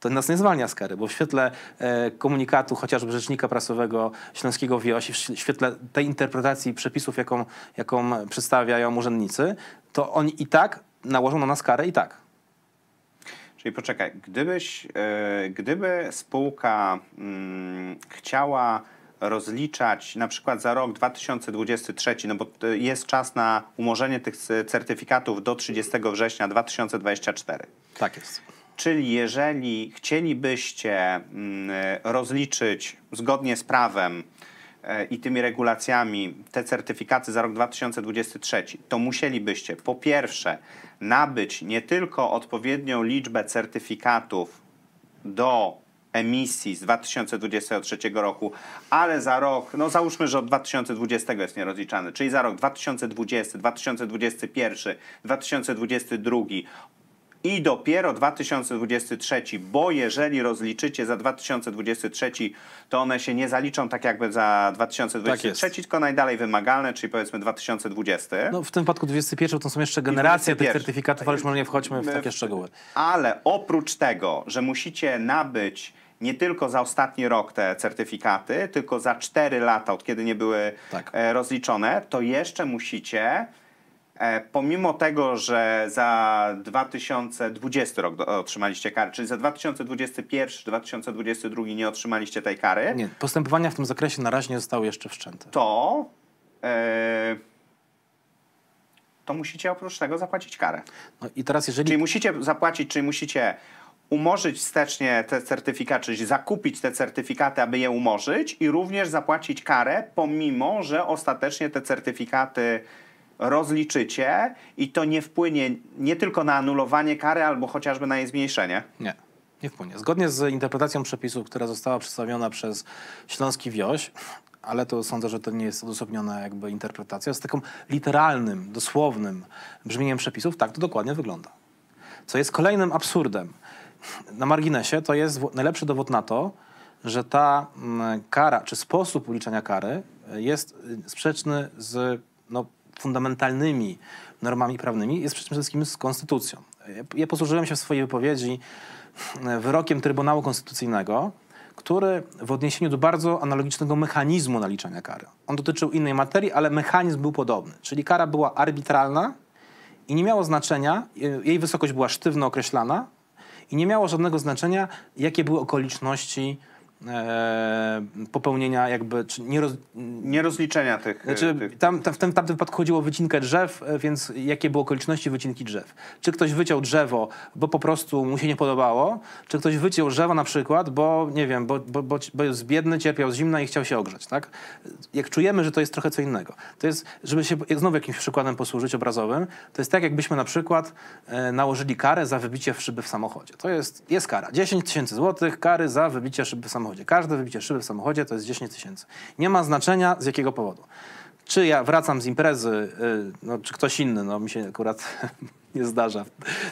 To nas nie zwalnia z kary, bo w świetle e, komunikatu chociażby rzecznika prasowego Śląskiego WIOŚ, w świetle tej interpretacji przepisów, jaką, jaką przedstawiają urzędnicy, to oni i tak nałożą na nas karę i tak. Czyli poczekaj, gdybyś, e, gdyby spółka mm, chciała rozliczać na przykład za rok 2023, no bo e, jest czas na umorzenie tych certyfikatów do 30 września 2024. Tak jest. Czyli jeżeli chcielibyście mm, e, rozliczyć zgodnie z prawem E, i tymi regulacjami te certyfikaty za rok 2023, to musielibyście po pierwsze nabyć nie tylko odpowiednią liczbę certyfikatów do emisji z 2023 roku, ale za rok, no załóżmy, że od 2020 jest nierozliczany, czyli za rok 2020, 2021, 2022, i dopiero 2023, bo jeżeli rozliczycie za 2023, to one się nie zaliczą tak jakby za 2023, tak tylko najdalej wymagalne, czyli powiedzmy 2020. No w tym wypadku 2021 to są jeszcze generacje tych certyfikatów, ale już może nie wchodźmy w takie szczegóły. Ale oprócz tego, że musicie nabyć nie tylko za ostatni rok te certyfikaty, tylko za 4 lata, od kiedy nie były tak. E, rozliczone, to jeszcze musicie E, pomimo tego, że za 2020 rok otrzymaliście karę, czyli za 2021-2022 nie otrzymaliście tej kary. Nie, postępowania w tym zakresie na razie nie zostały jeszcze wszczęte. To, e, to musicie oprócz tego zapłacić karę. No i teraz jeżeli... Czyli musicie zapłacić, czyli musicie umorzyć wstecznie te certyfikaty, czyli zakupić te certyfikaty, aby je umorzyć i również zapłacić karę, pomimo że ostatecznie te certyfikaty rozliczycie i to nie wpłynie nie tylko na anulowanie kary, albo chociażby na jej zmniejszenie? Nie. Nie wpłynie. Zgodnie z interpretacją przepisów, która została przedstawiona przez Śląski Wioś, ale to sądzę, że to nie jest odosobniona jakby interpretacja, z taką literalnym, dosłownym brzmieniem przepisów, tak to dokładnie wygląda. Co jest kolejnym absurdem. Na marginesie to jest najlepszy dowód na to, że ta mm, kara, czy sposób uliczania kary jest y, sprzeczny z no, fundamentalnymi normami prawnymi jest przede wszystkim z konstytucją. Ja posłużyłem się w swojej wypowiedzi e, wyrokiem Trybunału Konstytucyjnego, który w odniesieniu do bardzo analogicznego mechanizmu naliczania kary. On dotyczył innej materii, ale mechanizm był podobny, czyli kara była arbitralna i nie miało znaczenia, e, jej wysokość była sztywno określana i nie miało żadnego znaczenia, jakie były okoliczności E, popełnienia jakby, czy nie nierozliczenia tych. Znaczy, e, Tam, tam, w tym wypadku chodziło o wycinkę drzew, e, więc jakie były okoliczności wycinki drzew. Czy ktoś wyciął drzewo, bo po prostu mu się nie podobało, czy ktoś wyciął drzewo na przykład, bo nie wiem, bo, bo, bo, bo jest biedny, cierpiał z zimna i chciał się ogrzać tak? Jak czujemy, że to jest trochę co innego. To jest, żeby się znowu jakimś przykładem posłużyć obrazowym, to jest tak jakbyśmy na przykład nałożyli karę za wybicie w szyby w samochodzie. To jest, jest kara. 10 tysięcy złotych kary za wybicie szyby w samochodzie samochodzie. Każde wybicie szyby w samochodzie to jest 10 tysięcy. Nie ma znaczenia z jakiego powodu. Czy ja wracam z imprezy, y, no, czy ktoś inny, no mi się akurat [laughs] nie zdarza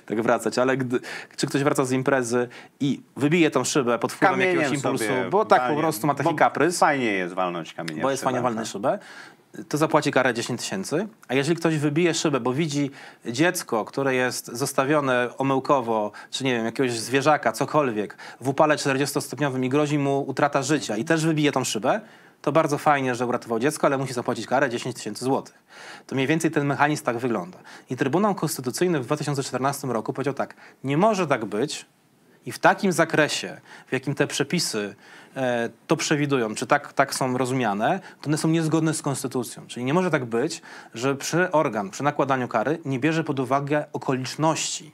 tak wracać, ale gdy, czy ktoś wraca z imprezy i wybije tą szybę pod wpływem Kamieniem jakiegoś impulsu, bo tak walnie, po prostu ma taki kaprys. Fajnie jest walnąć kamieniem. Bo jest fajnie walnąć tak. szybę, to zapłaci karę 10 tysięcy. A jeżeli ktoś wybije szybę, bo widzi dziecko, które jest zostawione omyłkowo, czy nie wiem, jakiegoś zwierzaka, cokolwiek, w upale 40-stopniowym i grozi mu utrata życia i też wybije tą szybę, to bardzo fajnie, że uratował dziecko, ale musi zapłacić karę 10 tysięcy złotych. To mniej więcej ten mechanizm tak wygląda. I Trybunał Konstytucyjny w 2014 roku powiedział tak, nie może tak być i w takim zakresie, w jakim te przepisy E, to przewidują, czy tak, tak są rozumiane, to one są niezgodne z konstytucją. Czyli nie może tak być, że przy organ, przy nakładaniu kary nie bierze pod uwagę okoliczności,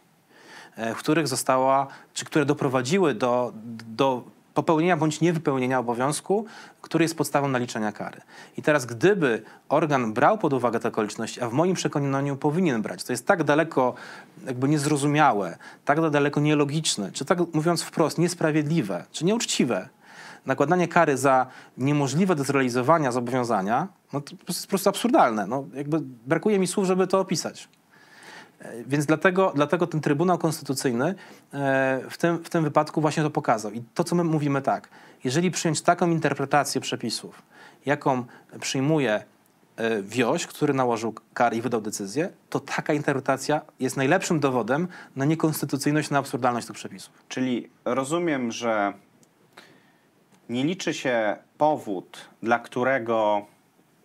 e, w których została, czy które doprowadziły do, do popełnienia bądź niewypełnienia obowiązku, który jest podstawą naliczenia kary. I teraz, gdyby organ brał pod uwagę te okoliczności, a w moim przekonaniu powinien brać, to jest tak daleko jakby niezrozumiałe, tak daleko nielogiczne, czy tak mówiąc wprost, niesprawiedliwe, czy nieuczciwe, nakładanie kary za niemożliwe do zrealizowania zobowiązania no to jest po prostu absurdalne. No, jakby brakuje mi słów, żeby to opisać. E, więc dlatego, dlatego ten Trybunał Konstytucyjny e, w tym, w tym wypadku właśnie to pokazał. I to, co my mówimy tak, jeżeli przyjąć taką interpretację przepisów, jaką przyjmuje e, Wioś, który nałożył karę i wydał decyzję, to taka interpretacja jest najlepszym dowodem na niekonstytucyjność, na absurdalność tych przepisów. Czyli rozumiem, że nie liczy się powód, dla którego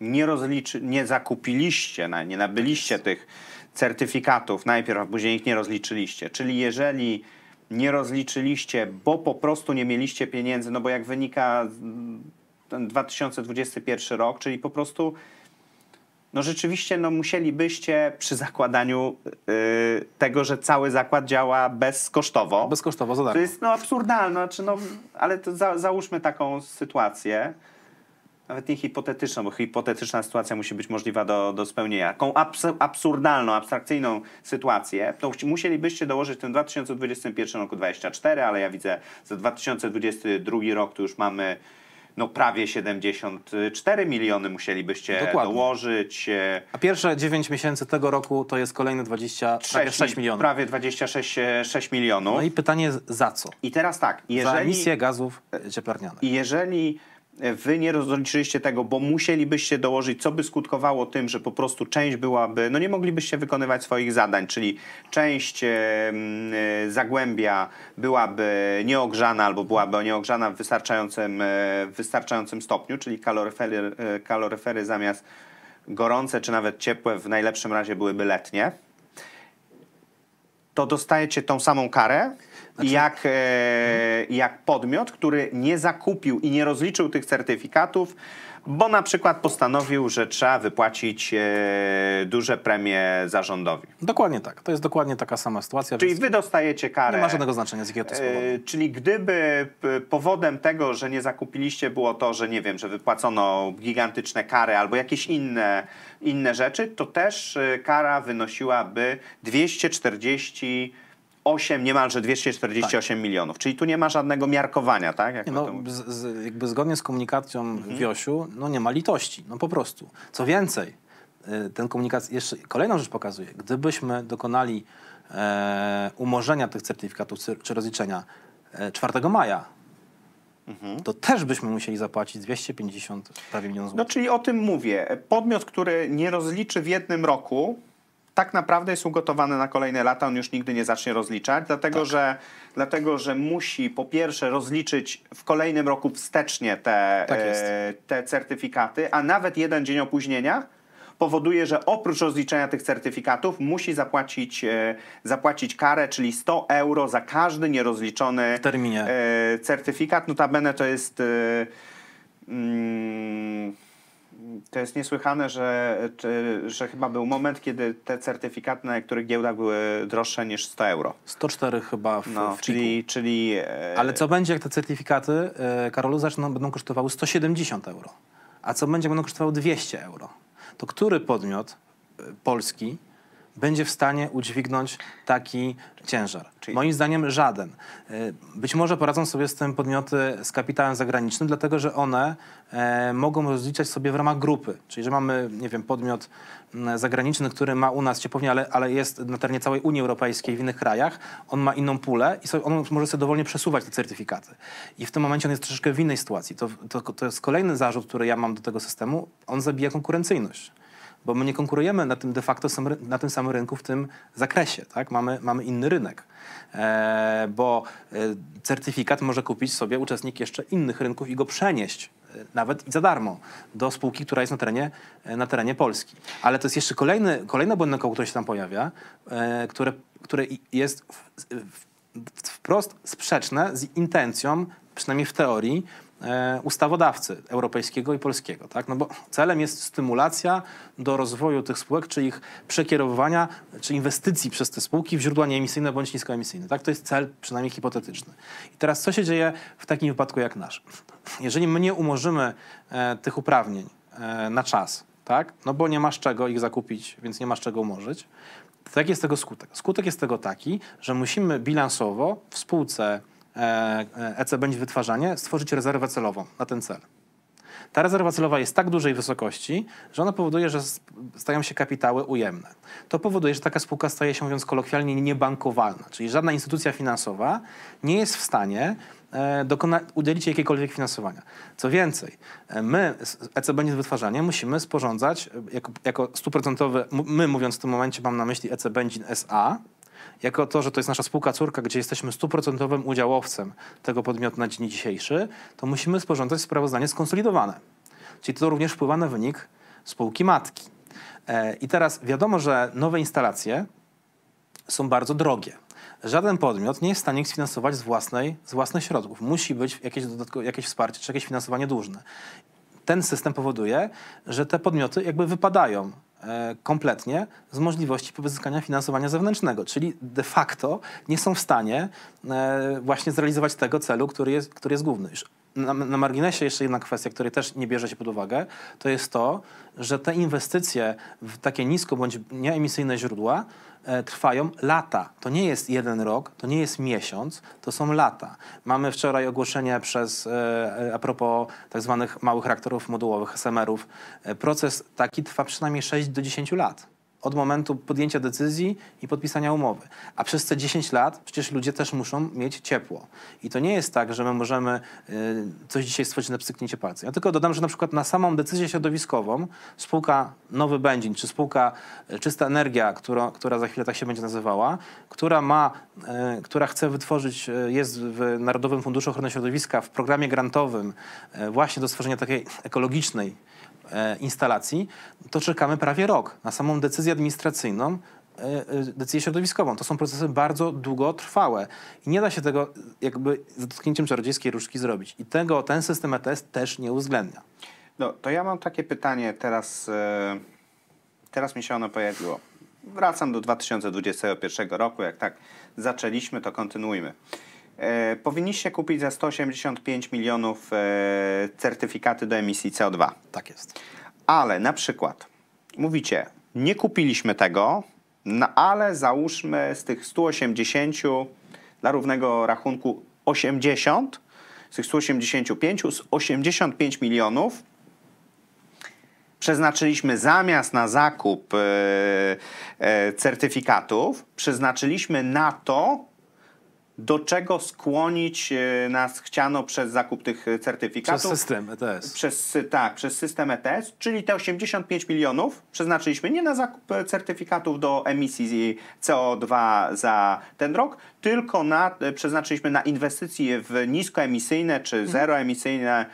nie, rozliczy, nie zakupiliście, nie nabyliście tych certyfikatów najpierw, a później ich nie rozliczyliście. Czyli jeżeli nie rozliczyliście, bo po prostu nie mieliście pieniędzy, no bo jak wynika ten 2021 rok, czyli po prostu no rzeczywiście no musielibyście przy zakładaniu yy, tego, że cały zakład działa bezkosztowo. Bezkosztowo, za darmo. To jest no absurdalne, znaczy, no, ale to za, załóżmy taką sytuację, nawet nie hipotetyczną, bo hipotetyczna sytuacja musi być możliwa do, do spełnienia. Taką abs absurdalną, abstrakcyjną sytuację, to musielibyście dołożyć w 2021 roku 24, ale ja widzę, za 2022 rok to już mamy no prawie 74 miliony musielibyście Dokładnie. dołożyć. E, A pierwsze 9 miesięcy tego roku to jest kolejne 26 milionów. Prawie 26 6 e, milionów. No i pytanie za co? I teraz tak, jeżeli... Za emisję gazów e, cieplarnianych. Jeżeli E, wy nie rozliczyliście tego, bo musielibyście dołożyć, co by skutkowało tym, że po prostu część byłaby, no nie moglibyście wykonywać swoich zadań, czyli część e, zagłębia byłaby nieogrzana albo byłaby nieogrzana w wystarczającym, e, w wystarczającym stopniu, czyli kaloryfery, kaloryfery zamiast gorące czy nawet ciepłe w najlepszym razie byłyby letnie to dostajecie tą samą karę, znaczy... Jak, e, jak podmiot, który nie zakupił i nie rozliczył tych certyfikatów, bo na przykład postanowił, że trzeba wypłacić e, duże premie zarządowi. Dokładnie tak. To jest dokładnie taka sama sytuacja. Czyli wy dostajecie karę. Nie ma żadnego znaczenia z jakiego to E, czyli gdyby powodem tego, że nie zakupiliście było to, że nie wiem, że wypłacono gigantyczne kary albo jakieś inne, inne rzeczy, to też e, kara wynosiłaby 240 8, niemalże 248 tak. milionów. Czyli tu nie ma żadnego miarkowania, tak? Jak no, z, z, jakby zgodnie z komunikacją mhm. Wiosiu, no nie ma litości, no po prostu. Co więcej, y, ten komunikat jeszcze kolejną rzecz pokazuje. Gdybyśmy dokonali e, umorzenia tych certyfikatów czy rozliczenia 4 e, maja, Mhm. to też byśmy musieli zapłacić 250 prawie milionów złotych. No czyli o tym mówię. Podmiot, który nie rozliczy w jednym roku, tak naprawdę jest ugotowany na kolejne lata, on już nigdy nie zacznie rozliczać, dlatego, tak. że, dlatego że musi po pierwsze rozliczyć w kolejnym roku wstecznie te, tak e, te certyfikaty, a nawet jeden dzień opóźnienia powoduje, że oprócz rozliczenia tych certyfikatów musi zapłacić, e, zapłacić karę, czyli 100 euro za każdy nierozliczony w terminie. E, certyfikat. Notabene to jest... E, mm, to jest niesłychane, że, że chyba był moment, kiedy te certyfikaty na niektórych giełdach były droższe niż 100 euro. 104 chyba w, no, w czyli, czyli e, Ale co będzie, jak te certyfikaty, e, Karolu, zaczną, będą kosztowały 170 euro? A co będzie, jak będą kosztowały 200 euro? To który podmiot e, polski będzie w stanie udźwignąć taki ciężar? Czyli... Moim zdaniem żaden. Y, być może poradzą sobie z tym podmioty z kapitałem zagranicznym, dlatego że one e, mogą rozliczać sobie w ramach grupy. Czyli, że mamy, nie wiem, podmiot mm, zagraniczny, który ma u nas ciepłownię, ale, ale jest na terenie całej Unii Europejskiej, w innych krajach, on ma inną pulę i sobie, on może sobie dowolnie przesuwać te certyfikaty. I w tym momencie on jest troszeczkę w innej sytuacji. To, to, to jest kolejny zarzut, który ja mam do tego systemu. On zabija konkurencyjność bo my nie konkurujemy na tym de facto sam, na tym samym rynku w tym zakresie, tak? Mamy, mamy inny rynek, e, bo e, certyfikat może kupić sobie uczestnik jeszcze innych rynków i go przenieść e, nawet i za darmo do spółki, która jest na terenie, e, na terenie Polski. Ale to jest jeszcze kolejny, kolejne błędne koło, które się tam pojawia, e, które, które jest w, w, wprost sprzeczne z intencją, przynajmniej w teorii, E, ustawodawcy europejskiego i polskiego. Tak? No bo celem jest stymulacja do rozwoju tych spółek, czy ich przekierowywania, czy inwestycji przez te spółki w źródła nieemisyjne bądź niskoemisyjne. Tak? To jest cel przynajmniej hipotetyczny. I teraz co się dzieje w takim wypadku jak nasz? Jeżeli my nie umorzymy e, tych uprawnień e, na czas, tak? no bo nie masz czego ich zakupić, więc nie masz czego umorzyć, to jaki jest tego skutek? Skutek jest tego taki, że musimy bilansowo w spółce ECB e, e będzie wytwarzanie, stworzyć rezerwę celową na ten cel. Ta rezerwa celowa jest tak dużej wysokości, że ona powoduje, że stają się kapitały ujemne. To powoduje, że taka spółka staje się, mówiąc kolokwialnie, niebankowalna, czyli żadna instytucja finansowa nie jest w stanie e, dokona, udzielić jakiegokolwiek finansowania. Co więcej, my z ECB nie wytwarzanie musimy sporządzać jako, jako stuprocentowy, my mówiąc w tym momencie mam na myśli ECB SA, jako to, że to jest nasza spółka córka, gdzie jesteśmy stuprocentowym udziałowcem tego podmiotu na dzień dzisiejszy, to musimy sporządzać sprawozdanie skonsolidowane. Czyli to również wpływa na wynik spółki matki. E, I teraz wiadomo, że nowe instalacje są bardzo drogie. Żaden podmiot nie jest w stanie ich sfinansować z, własnej, z własnych środków. Musi być jakieś, jakieś wsparcie czy jakieś finansowanie dłużne. Ten system powoduje, że te podmioty jakby wypadają E, kompletnie z możliwości pozyskania finansowania zewnętrznego, czyli de facto nie są w stanie e, właśnie zrealizować tego celu, który jest, który jest główny. Już na, na, marginesie jeszcze jedna kwestia, której też nie bierze się pod uwagę, to jest to, że te inwestycje w takie nisko bądź nieemisyjne źródła e, trwają lata. To nie jest jeden rok, to nie jest miesiąc, to są lata. Mamy wczoraj ogłoszenie przez, e, a propos tak zwanych małych reaktorów modułowych, SMR-ów. E, proces taki trwa przynajmniej 6 do 10 lat od momentu podjęcia decyzji i podpisania umowy. A przez te 10 lat przecież ludzie też muszą mieć ciepło. I to nie jest tak, że my możemy y, coś dzisiaj stworzyć na pstryknięcie palca. Ja tylko dodam, że na przykład na samą decyzję środowiskową spółka Nowy Będzin, czy spółka y, Czysta Energia, która, która za chwilę tak się będzie nazywała, która ma, y, która chce wytworzyć, jest w Narodowym Funduszu Ochrony Środowiska w programie grantowym właśnie do stworzenia takiej ekologicznej E, instalacji, to czekamy prawie rok na samą decyzję administracyjną, e, e, decyzję środowiskową. To są procesy bardzo długotrwałe i nie da się tego jakby z dotknięciem czarodziejskiej różdżki zrobić. I tego ten system ETS też nie uwzględnia. No, to ja mam takie pytanie teraz, teraz mi się ono pojawiło. Wracam do 2021 roku, jak tak zaczęliśmy, to kontynuujmy. E, powinniście kupić za 185 milionów e, certyfikaty do emisji CO2. Tak jest. Ale na przykład mówicie, nie kupiliśmy tego, no ale załóżmy z tych 180 dla równego rachunku 80, z tych 185, z 85 milionów przeznaczyliśmy zamiast na zakup e, e certyfikatów, przeznaczyliśmy na to, do czego skłonić e, nas chciano przez zakup tych e, certyfikatów. Przez system ETS. Przez, tak, przez system ETS, czyli te 85 milionów przeznaczyliśmy nie na zakup e, certyfikatów do emisji CO2 za ten rok, tylko na, przeznaczyliśmy na inwestycje w niskoemisyjne czy mhm. zeroemisyjne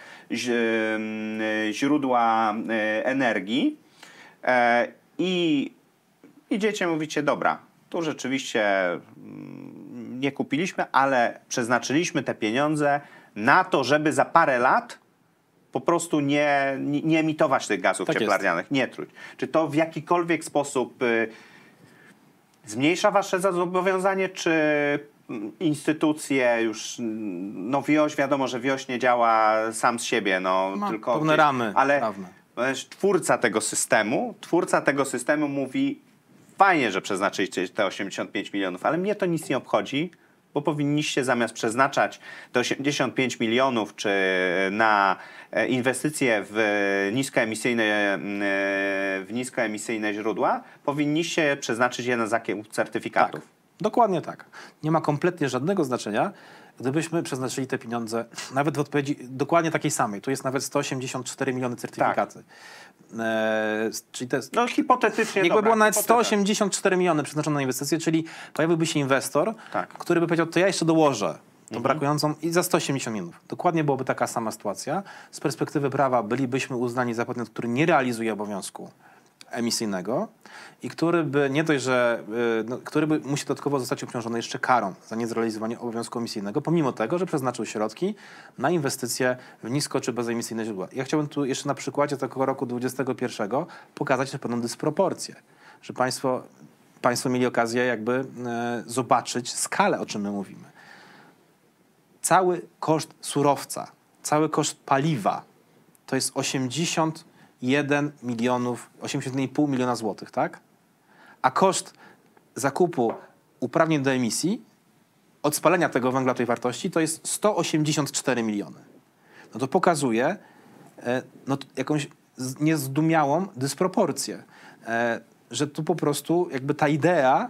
źródła energii. I idziecie, mówicie, dobra, tu rzeczywiście nie kupiliśmy, ale przeznaczyliśmy te pieniądze na to, żeby za parę lat po prostu nie, nie, emitować tych gazów tak cieplarnianych, jest. nie truć. Czy to w jakikolwiek sposób y, zmniejsza wasze zobowiązanie, czy mm, instytucje już, mm, no WIOŚ, wiadomo, że WIOŚ nie działa sam z siebie, no Ma no, tylko... Pełne ramy ale, prawne. Twórca tego systemu, twórca tego systemu mówi, fajnie, że przeznaczyliście te 85 milionów, ale mnie to nic nie obchodzi, bo powinniście zamiast przeznaczać te 85 milionów czy e, na e, inwestycje w e, niskoemisyjne, w niskoemisyjne źródła, powinniście przeznaczyć je na zakup certyfikatów. Tak, dokładnie tak. Nie ma kompletnie żadnego znaczenia, gdybyśmy przeznaczyli te pieniądze nawet w odpowiedzi dokładnie takiej samej. Tu jest nawet 184 miliony certyfikaty. Tak. E, czyli to jest, no hipotetycznie, Jakby dobra, było nawet 184 miliony przeznaczone na inwestycje, czyli pojawiłby się inwestor, tak. który by powiedział, to ja jeszcze dołożę tą mhm. brakującą i za 180 milionów. Dokładnie byłaby taka sama sytuacja. Z perspektywy prawa bylibyśmy uznani za podmiot, który nie realizuje obowiązku emisyjnego i który by nie dość, że y, no, który by musi dodatkowo zostać obciążony jeszcze karą za niezrealizowanie obowiązku emisyjnego, pomimo tego, że przeznaczył środki na inwestycje w nisko czy bezemisyjne źródła. Ja chciałbym tu jeszcze na przykładzie tego roku 2021 pokazać pewną dysproporcję, że państwo, państwo mieli okazję jakby y, zobaczyć skalę, o czym my mówimy. Cały koszt surowca, cały koszt paliwa to jest 80 1 milionów, 80,5 miliona złotych, tak? A koszt zakupu uprawnień do emisji, od spalenia tego węgla tej wartości, to jest 184 miliony. No to pokazuje e, no, jakąś niezdumiałą dysproporcję, e, że tu po prostu jakby ta idea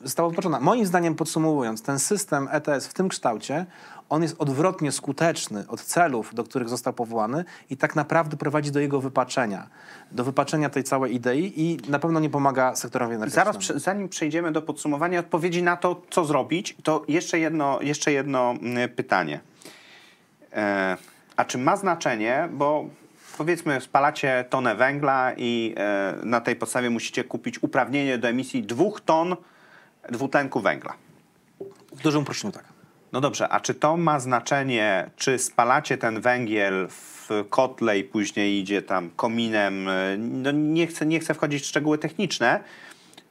została wypaczona. Moim zdaniem podsumowując, ten system ETS w tym kształcie, on jest odwrotnie skuteczny od celów, do których został powołany i tak naprawdę prowadzi do jego wypaczenia, do wypaczenia tej całej idei i na pewno nie pomaga sektorowi energetycznemu. Zaraz, zanim przejdziemy do podsumowania odpowiedzi na to, co zrobić, to jeszcze jedno, jeszcze jedno mm, pytanie. E, a czy ma znaczenie, bo powiedzmy spalacie tonę węgla i e, na tej podstawie musicie kupić uprawnienie do emisji dwóch ton dwutlenku węgla. W dużym uproszczeniu tak. No dobrze, a czy to ma znaczenie, czy spalacie ten węgiel w kotle i później idzie tam kominem? No nie, chcę, nie chcę wchodzić w szczegóły techniczne.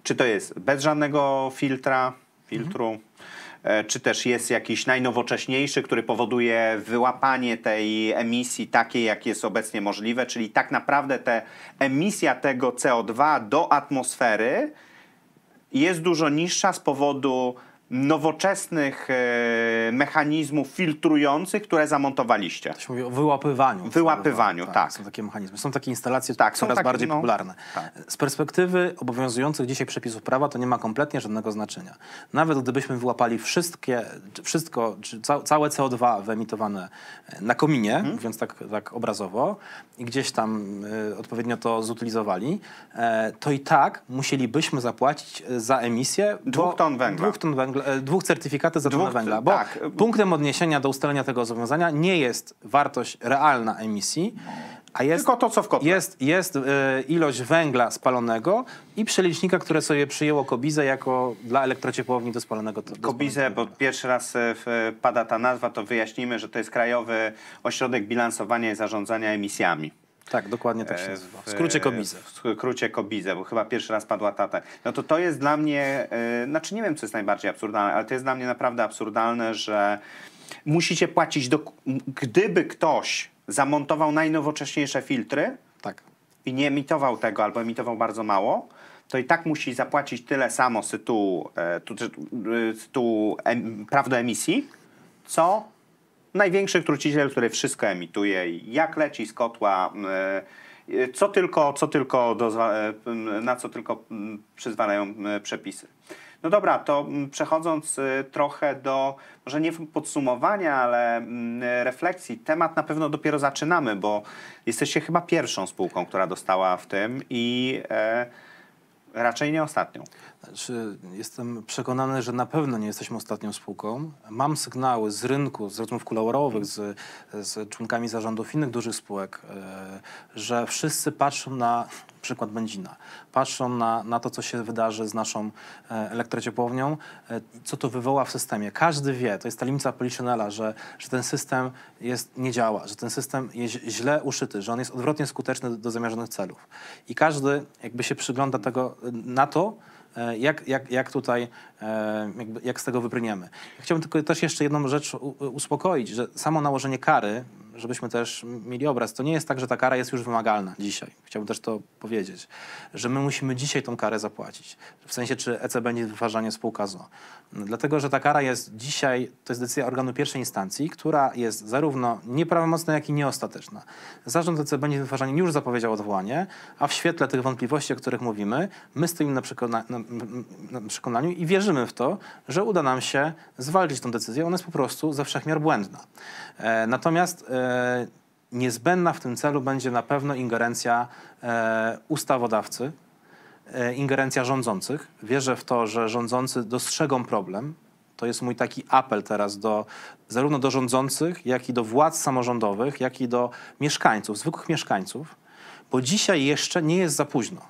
Czy to jest bez żadnego filtra, filtru? Mhm. Czy też jest jakiś najnowocześniejszy, który powoduje wyłapanie tej emisji takiej, jak jest obecnie możliwe? Czyli tak naprawdę te emisja tego CO2 do atmosfery jest dużo niższa z powodu nowoczesnych e, mechanizmów filtrujących, które zamontowaliście. To się mówi o wyłapywaniu. Wyłapywaniu, tak, tak. Są takie mechanizmy. Są takie instalacje tak, coraz bardziej no, popularne. Tak. Z perspektywy obowiązujących dzisiaj przepisów prawa to nie ma kompletnie żadnego znaczenia. Nawet gdybyśmy wyłapali wszystkie, wszystko, czy całe CO2 wyemitowane e, na kominie, hmm. mówiąc tak, tak obrazowo, i gdzieś tam e, odpowiednio to zutylizowali, to i tak musielibyśmy zapłacić za emisję dwóch ton węgla. Dwóch ton węgla E, dwóch certyfikatów za tonę węgla, e, bo tak. punktem odniesienia do ustalenia tego zobowiązania nie jest wartość realna emisji, a jest, Tylko to, co w kotle. Jest, jest y, ilość węgla spalonego i przelicznika, które sobie przyjęło Kobizę jako dla elektrociepłowni do spalonego. Do Kobizę, bo pierwszy raz w, pada ta nazwa, to wyjaśnimy, że to jest Krajowy Ośrodek Bilansowania i Zarządzania Emisjami. Tak, dokładnie tak się e, nazywa. W skrócie Kobize. W skrócie Kobize, bo chyba pierwszy raz padła tata. No to to jest dla mnie, e, znaczy nie wiem, co jest najbardziej absurdalne, ale to jest dla mnie naprawdę absurdalne, że musicie płacić, do, gdyby ktoś zamontował najnowocześniejsze filtry tak. i nie emitował tego albo emitował bardzo mało, to i tak musi zapłacić tyle samo z tytułu, e, z tytułu em, emisji, co największy truciciel, który wszystko emituje, jak leci z kotła, e, e, co tylko, co tylko e, na co tylko przyzwalają przepisy. No dobra, to przechodząc trochę do, może nie podsumowania, ale refleksji, temat na pewno dopiero zaczynamy, bo jesteście chyba pierwszą spółką, która dostała w tym i. E, Raczej nie ostatnią. Znaczy, jestem przekonany, że na pewno nie jesteśmy ostatnią spółką. Mam sygnały z rynku, z rozmów kuluarowych, z, z członkami zarządów innych dużych spółek, e, że wszyscy patrzą na przykład benzina, patrzą na, na to, co się wydarzy z naszą e, elektrociepłownią, e, co to wywoła w systemie. Każdy wie, to jest ta limca Poliszynela, że, że ten system jest, nie działa, że ten system jest źle uszyty, że on jest odwrotnie skuteczny do, do zamierzonych celów. I każdy jakby się przygląda tego, na to, e, jak, jak, jak tutaj, e, jak z tego wybrniemy. Chciałbym tylko też jeszcze jedną rzecz uspokoić, że samo nałożenie kary żebyśmy też mieli obraz. To nie jest tak, że ta kara jest już wymagalna dzisiaj. Chciałbym też to powiedzieć, że my musimy dzisiaj tą karę zapłacić. W sensie, czy EC będzie wyważanie spółka ZO. Dlatego, że ta kara jest dzisiaj, to jest decyzja organu pierwszej instancji, która jest zarówno nieprawomocna, jak i nieostateczna. Zarząd EC będzie wyważanie już zapowiedział odwołanie, a w świetle tych wątpliwości, o których mówimy, my stoimy na, przekona na, na przekonaniu i wierzymy w to, że uda nam się zwalczyć tą decyzję. Ona jest po prostu ze wszechmiar błędna. E, natomiast e, E, niezbędna w tym celu będzie na pewno ingerencja e, ustawodawcy, e, ingerencja rządzących. Wierzę w to, że rządzący dostrzegą problem. To jest mój taki apel teraz do, zarówno do rządzących, jak i do władz samorządowych, jak i do mieszkańców, zwykłych mieszkańców, bo dzisiaj jeszcze nie jest za późno.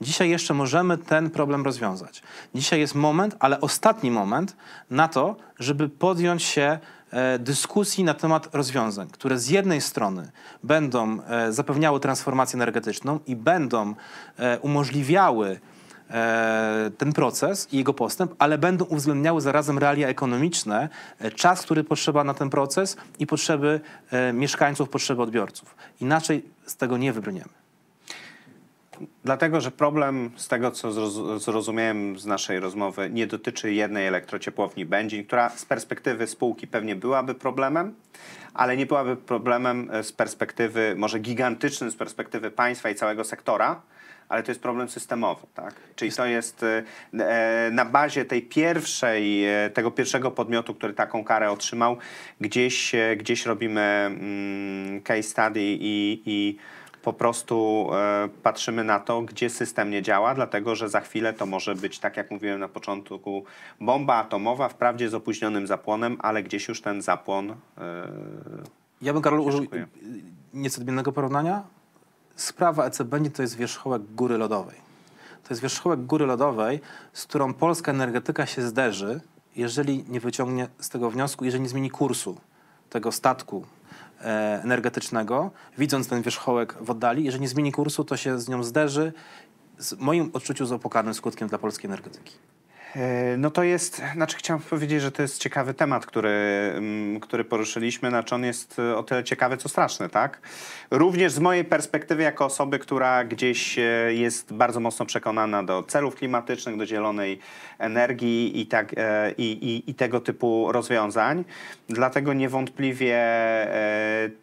Dzisiaj jeszcze możemy ten problem rozwiązać. Dzisiaj jest moment, ale ostatni moment na to, żeby podjąć się e, dyskusji na temat rozwiązań, które z jednej strony będą e, zapewniały transformację energetyczną i będą e, umożliwiały ten proces i jego postęp, ale będą uwzględniały zarazem realia ekonomiczne, czas, który potrzeba na ten proces i potrzeby mieszkańców, potrzeby odbiorców. Inaczej z tego nie wybrniemy. Dlatego, że problem z tego, co zrozumiałem z naszej rozmowy, nie dotyczy jednej elektrociepłowni Będzin, która z perspektywy spółki pewnie byłaby problemem, ale nie byłaby problemem e, z perspektywy, może gigantycznym z perspektywy państwa i całego sektora, ale to jest problem systemowy, tak? Czyli to jest e, e, na bazie tej pierwszej, tego pierwszego podmiotu, który taką karę otrzymał, gdzieś, gdzieś robimy mm, case study i, i po prostu e, patrzymy na to, gdzie system nie działa, dlatego że za chwilę to może być, tak jak mówiłem na początku, bomba atomowa, wprawdzie z opóźnionym zapłonem, ale gdzieś już ten zapłon. E, ja bym, Karol, użył nieco odmiennego porównania. Sprawa ECB to jest wierzchołek góry lodowej. To jest wierzchołek góry lodowej, z którą polska energetyka się zderzy, jeżeli nie wyciągnie z tego wniosku, jeżeli nie zmieni kursu tego statku E, energetycznego, widząc ten wierzchołek w oddali. Jeżeli nie zmieni kursu, to się z nią zderzy, z moim odczuciu z opokarnym skutkiem dla polskiej energetyki. E, no to jest, znaczy chciałem powiedzieć, że to jest ciekawy temat, który, mm, który poruszyliśmy, znaczy on jest e, o tyle ciekawy, co straszny, tak? Również z mojej perspektywy, jako osoby, która gdzieś e, jest bardzo mocno przekonana do celów klimatycznych, do zielonej energii i, tak, i, i, i tego typu rozwiązań, dlatego niewątpliwie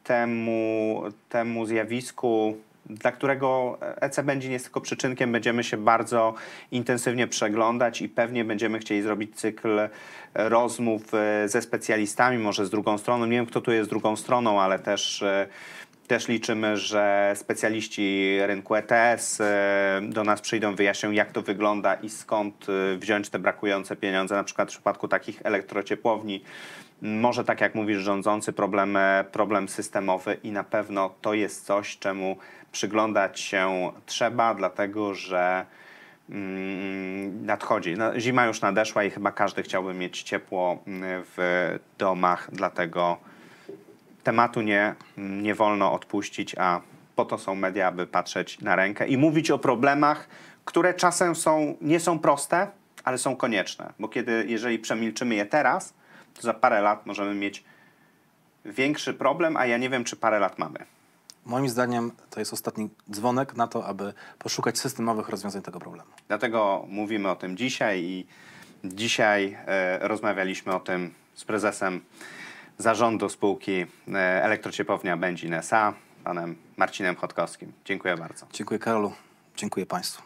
temu, temu zjawisku dla którego EC będzie nie jest tylko przyczynkiem, będziemy się bardzo intensywnie przeglądać i pewnie będziemy chcieli zrobić cykl e, rozmów e, ze specjalistami, może z drugą stroną. Nie wiem, kto tu jest drugą stroną, ale też e, też liczymy, że specjaliści rynku ETS do nas przyjdą, wyjaśnią jak to wygląda i skąd wziąć te brakujące pieniądze, na przykład w przypadku takich elektrociepłowni może tak jak mówisz, rządzący problem, problem systemowy i na pewno to jest coś, czemu przyglądać się trzeba, dlatego że mm, nadchodzi. No, zima już nadeszła i chyba każdy chciałby mieć ciepło mm, w domach, dlatego tematu nie, nie wolno odpuścić, a po to są media, aby patrzeć na rękę i mówić o problemach, które czasem są, nie są proste, ale są konieczne, bo kiedy, jeżeli przemilczymy je teraz, za parę lat możemy mieć większy problem, a ja nie wiem, czy parę lat mamy. Moim zdaniem to jest ostatni dzwonek na to, aby poszukać systemowych rozwiązań tego problemu. Dlatego mówimy o tym dzisiaj i dzisiaj e, rozmawialiśmy o tym z prezesem zarządu spółki e, Elektrociepownia Będzin S.A., panem Marcinem Chodkowskim. Dziękuję bardzo. Dziękuję Karolu. Dziękuję Państwu.